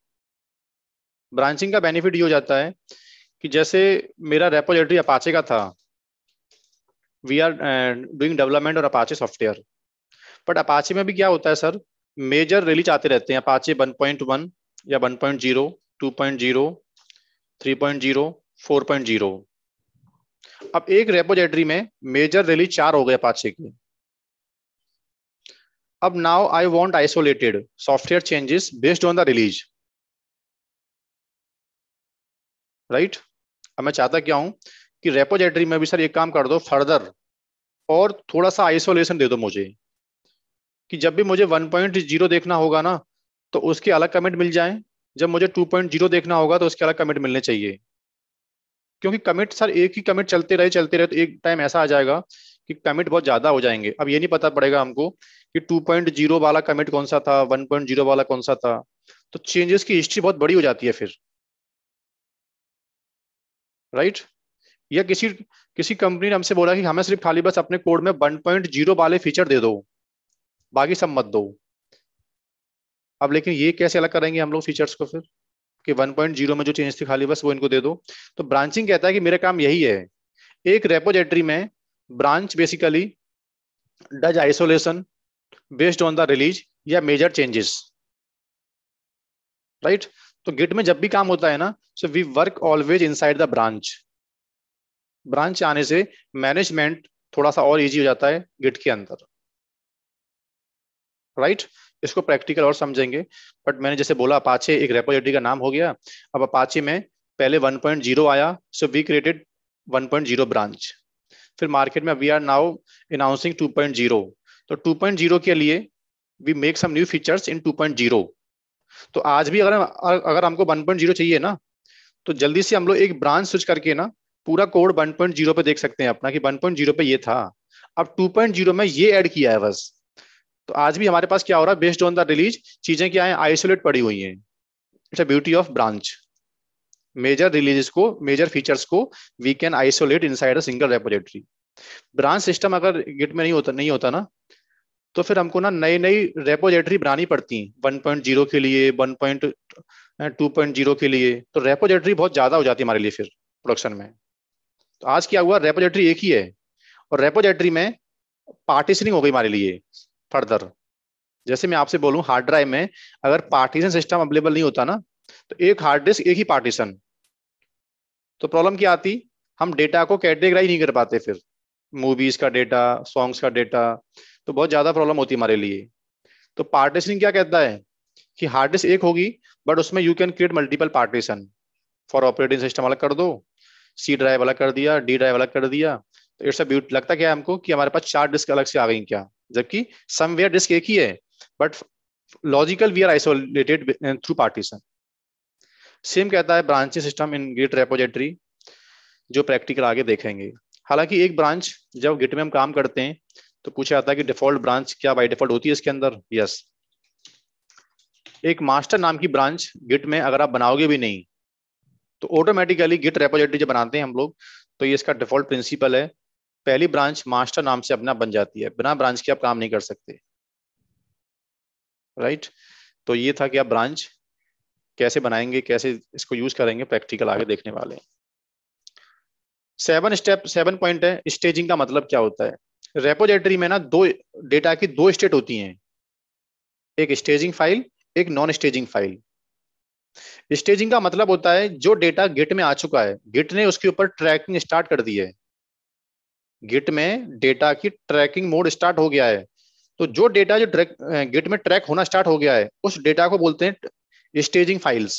ब्रांचिंग का बेनिफिट ये हो जाता है कि जैसे मेरा रेपोजेटरी अपाचे का था वी आर डूइंग डेवलपमेंट और अपाचे सॉफ्टवेयर बट अपाचे में भी क्या होता है सर मेजर रिलीज आते रहते हैं अपाचे 1.1 या 1.0 2.0 three point zero four point zero अब एक रेपोजेटरी में मेजर रिलीज चार हो गए पाचे के अब now I want isolated software changes based on the release right अब मैं चाहता क्या हूं कि रेपोजेटरी में भी सर एक काम कर दो फर्दर और थोड़ा सा आइसोलेशन दे दो मुझे कि जब भी मुझे 1.0 देखना होगा ना तो उसके अलग कमेंट मिल जाए जब मुझे 2.0 देखना होगा तो उसके अलग कमिट मिलने चाहिए क्योंकि कमिट सर एक ही कमिट चलते रहे चलते रहे तो एक टाइम ऐसा आ जाएगा कि कमिट बहुत ज्यादा हो जाएंगे अब ये नहीं पता पड़ेगा हमको कि 2.0 वाला कमिट कौन सा था 1.0 वाला कौन सा था तो चेंजेस की हिस्ट्री बहुत बड़ी हो जाती है फिर राइट right? या किसी किसी कंपनी ने हमसे बोला कि हमें सिर्फ खाली बस अपने कोड में 1.0 वाले फीचर दे दो बाकी सब मत दो अब लेकिन ये कैसे अलग करेंगे हम लोग फीचर्स को फिर कि 1.0 में जो चेंज थी खाली बस वो इनको दे दो तो ब्रांचिंग कहता है कि मेरा काम यही है एक रेपोजेटरी में branch basically does isolation based on the release या मेजर चेंजेस राइट तो गिट में जब भी काम होता है ना so we work always inside the branch branch आने से मैनेजमेंट थोड़ा सा और इजी हो जाता है गिट के अंदर राइट right? इसको प्रैक्टिकल और समझेंगे बट मैंने जैसे बोला अपाचे एक रेपोजिटरी का नाम हो गया अब अपाचे में पहले 1.0 आया सो वी क्रिएटेड 1.0 ब्रांच फिर मार्केट में वी आर नाउ अनाउंसिंग 2.0 तो 2.0 के लिए we make some new features in 2.0 तो आज भी अगर अगर हमको 1.0 चाहिए ना तो जल्दी से हम लोग एक ब्रांच स्विच करके ना पूरा कोड 1.0 पे देख सकते हैं अपना कि 1.0 पे ये था अब 2.0 में ये ऐड किया है बस तो आज भी हमारे पास क्या हो रहा है बेस्ड ऑन द रिलीज चीजें क्या है आइसोलेट पड़ी हुई है it's a beauty of branch major releases को मेजर फीचर्स को we can isolate inside single repository branch system अगर गिट में नहीं होता नहीं होता ना तो फिर हमको ना नई नई रेपोजेटरी बनानी पड़ती है 1.0 के लिए 1.2.0 के लिए तो रेपोजेटरी बहुत ज्यादा हो जाती है हमारे लिए फिर प्रोडक्शन में तो आज क्या हुआ रेपोजेटरी एक ही है और रेपोजेटरी में पार्टिशनिंग हो गई हमारे लिए फर्दर जैसे मैं आपसे बोलूं हार्ड ड्राइव में अगर पार्टीशन सिस्टम अवेलेबल नहीं होता ना तो एक हार्ड डिस्क एक ही पार्टीशन तो प्रॉब्लम क्या आती हम डेटा को कैटेगराइज नहीं कर पाते फिर मूवीज का डेटा सॉन्ग्स का डेटा तो बहुत ज्यादा प्रॉब्लम होती हमारे लिए तो पार्टीशन क्या कहता है कि हार्ड डिस्क एक होगी बट उसमें you can create multiple partition for operating system अलग कर दो सी ड्राइव अलग कर दिया डी ड्राइव अलग कर दिया तो इट्स अ ब्यूट लगता क्या है हमको कि हमारे पास चार डिस्क अलग से आ गई क्या जबकि समवेयर डिस्क एक ही है but logical we are isolated through partition same कहता है branching system in git repository जो प्रैक्टिकल आगे देखेंगे हालांकि एक ब्रांच जब गिट में हम काम करते हैं तो पूछा जाता है कि डिफॉल्ट ब्रांच क्या बाई डिफॉल्ट होती है इसके अंदर यस एक मास्टर नाम की ब्रांच गिट में अगर आप बनाओगे भी नहीं तो ऑटोमेटिकली गिट रेपोजेटरी जब बनाते हैं हम लोग तो ये इसका डिफॉल्ट प्रिंसिपल है पहली ब्रांच मास्टर नाम से अपना बन जाती है बिना ब्रांच के आप काम नहीं कर सकते राइट तो ये था कि आप ब्रांच कैसे बनाएंगे कैसे इसको यूज करेंगे प्रैक्टिकल आगे देखने वाले सेवन स्टेप सेवन पॉइंट है स्टेजिंग का मतलब क्या होता है रेपोजेटरी में ना दो डेटा की दो स्टेट होती हैं एक स्टेजिंग फाइल एक नॉन स्टेजिंग फाइल स्टेजिंग का मतलब होता है जो डेटा गिट में आ चुका है गिट ने उसके ऊपर ट्रैकिंग स्टार्ट कर दी है गिट में डेटा की ट्रैकिंग मोड स्टार्ट हो गया है तो जो डेटा जो ट्रैक गिट में ट्रैक होना स्टार्ट हो गया है उस डेटा को बोलते हैं स्टेजिंग फाइल्स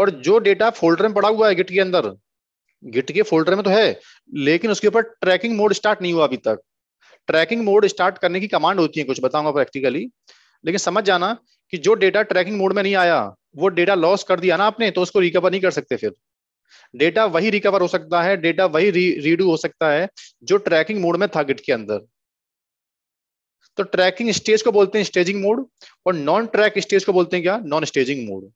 और जो डेटा फोल्डर में पड़ा हुआ है गिट के अंदर गिट के फोल्डर में तो है लेकिन उसके ऊपर ट्रैकिंग मोड स्टार्ट नहीं हुआ अभी तक ट्रैकिंग मोड स्टार्ट करने की कमांड होती है कुछ बताऊंगा प्रैक्टिकली लेकिन समझ जाना कि जो डेटा ट्रैकिंग मोड में नहीं आया वो डेटा लॉस कर दिया ना आपने तो उसको रिकवर नहीं कर सकते फिर डेटा वही रिकवर हो सकता है डेटा वही रीडू हो सकता है जो ट्रैकिंग मोड में था गिट के अंदर तो ट्रैकिंग स्टेज को बोलते हैं स्टेजिंग मोड और नॉन ट्रैक स्टेज को बोलते हैं क्या नॉन स्टेजिंग मोड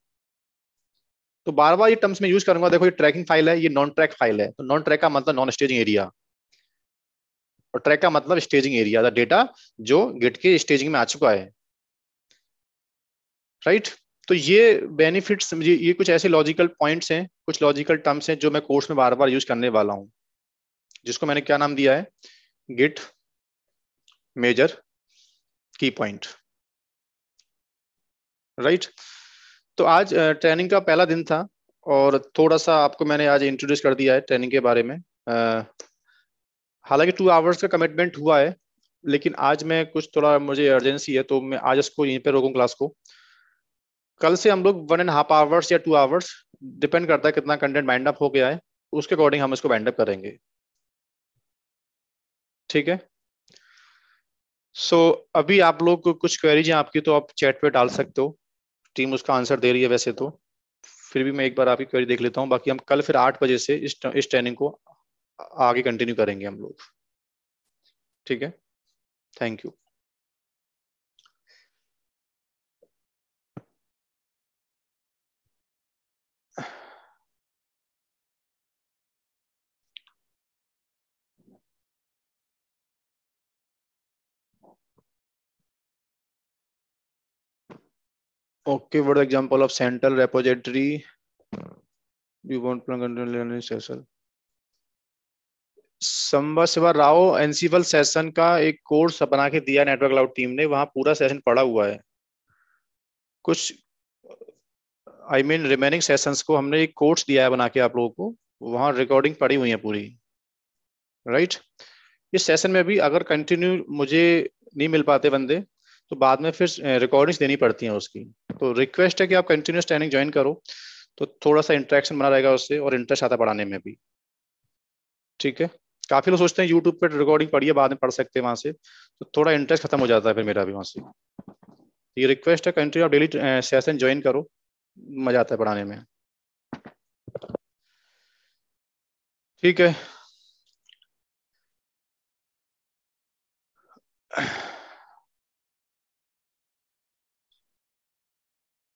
तो बार बार ये टर्म्स में यूज करूंगा देखो ये ट्रैकिंग फाइल है ये नॉन ट्रैक फाइल है तो नॉन ट्रैक का मतलब नॉन स्टेजिंग एरिया और ट्रैक का मतलब स्टेजिंग एरिया डेटा जो गिट के स्टेजिंग में आ चुका है राइट right? तो ये बेनिफिट्स मुझे ये कुछ ऐसे लॉजिकल पॉइंट्स हैं कुछ लॉजिकल टर्म्स हैं जो मैं कोर्स में बार बार यूज करने वाला हूँ जिसको मैंने क्या नाम दिया है गिट मेजर की पॉइंट राइट तो आज ट्रेनिंग का पहला दिन था और थोड़ा सा आपको मैंने आज इंट्रोड्यूस कर दिया है ट्रेनिंग के बारे में हालांकि टू आवर्स का कमिटमेंट हुआ है लेकिन आज मैं कुछ थोड़ा मुझे अर्जेंसी है तो मैं आज इसको यहीं पे रोकूं क्लास को कल से हम लोग वन एंड हाफ आवर्स या टू आवर्स डिपेंड करता है कितना कंटेंट बाइंड अप हो गया है उसके अकॉर्डिंग हम इसको बाइंड अप करेंगे ठीक है सो so, अभी आप लोग को कुछ क्वेरीज हैं आपकी तो आप चैट पे डाल सकते हो टीम उसका आंसर दे रही है वैसे तो फिर भी मैं एक बार आपकी क्वेरी देख लेता हूँ बाकी हम कल फिर आठ बजे से इस इस ट्रेनिंग को आगे कंटिन्यू करेंगे हम लोग ठीक है thank you okay what example of central repository you want learning session Samba Shiva Rao एनसीवल सेशन का एक कोर्स बना के दिया नेटवर्क क्लाउड टीम ने वहां पूरा सेशन पढ़ा हुआ है कुछ आई मीन रिमेनिंग सेशंस को हमने एक कोर्स दिया है बना के आप लोगों को वहां रिकॉर्डिंग पड़ी हुई है पूरी राइट right? इस सेशन में भी अगर कंटिन्यू मुझे नहीं मिल पाते बंदे तो बाद में फिर रिकॉर्डिंग्स eh, देनी पड़ती हैं उसकी तो रिक्वेस्ट है कि आप कंटिन्यूस ट्रेनिंग ज्वाइन करो तो थोड़ा सा इंट्रैक्शन बना रहेगा उससे और इंटरेस्ट आता पढ़ाने में भी ठीक है काफी लोग सोचते हैं यूट्यूब पर रिकॉर्डिंग पढ़िए बाद में पढ़ सकते हैं वहां से तो थोड़ा इंटरेस्ट खत्म हो जाता है फिर मेरा भी वहां से ये रिक्वेस्ट है कंटिन्यू आप डेली सेशन ज्वाइन करो मजा आता है पढ़ाने में ठीक है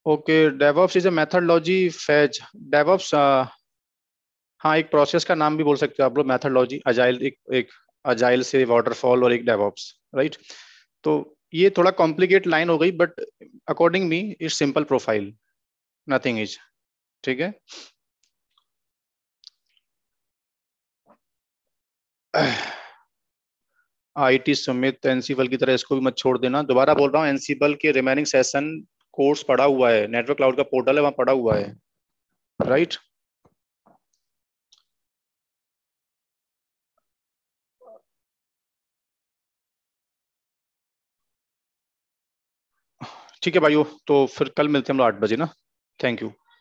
okay DevOps is a methodology phase DevOps हाँ एक प्रोसेस का नाम भी बोल सकते हो आप लोग मैथडोलॉजी अजाइल एक एक अजाइल से वाटरफॉल और एक डेवॉप्स राइट तो ये थोड़ा कॉम्प्लिकेट लाइन हो गई but according me it simple profile nothing is ठीक है आईटी सुमित एनसीबल की तरह इसको भी मत छोड़ देना दोबारा बोल रहा हूँ एनसीबल के रिमेनिंग सेशन कोर्स पड़ा हुआ है नेटवर्क क्लाउड का पोर्टल है वहां पड़ा हुआ है राइट ठीक है भाइयों तो फिर कल मिलते हैं हम लोग आठ बजे ना थैंक यू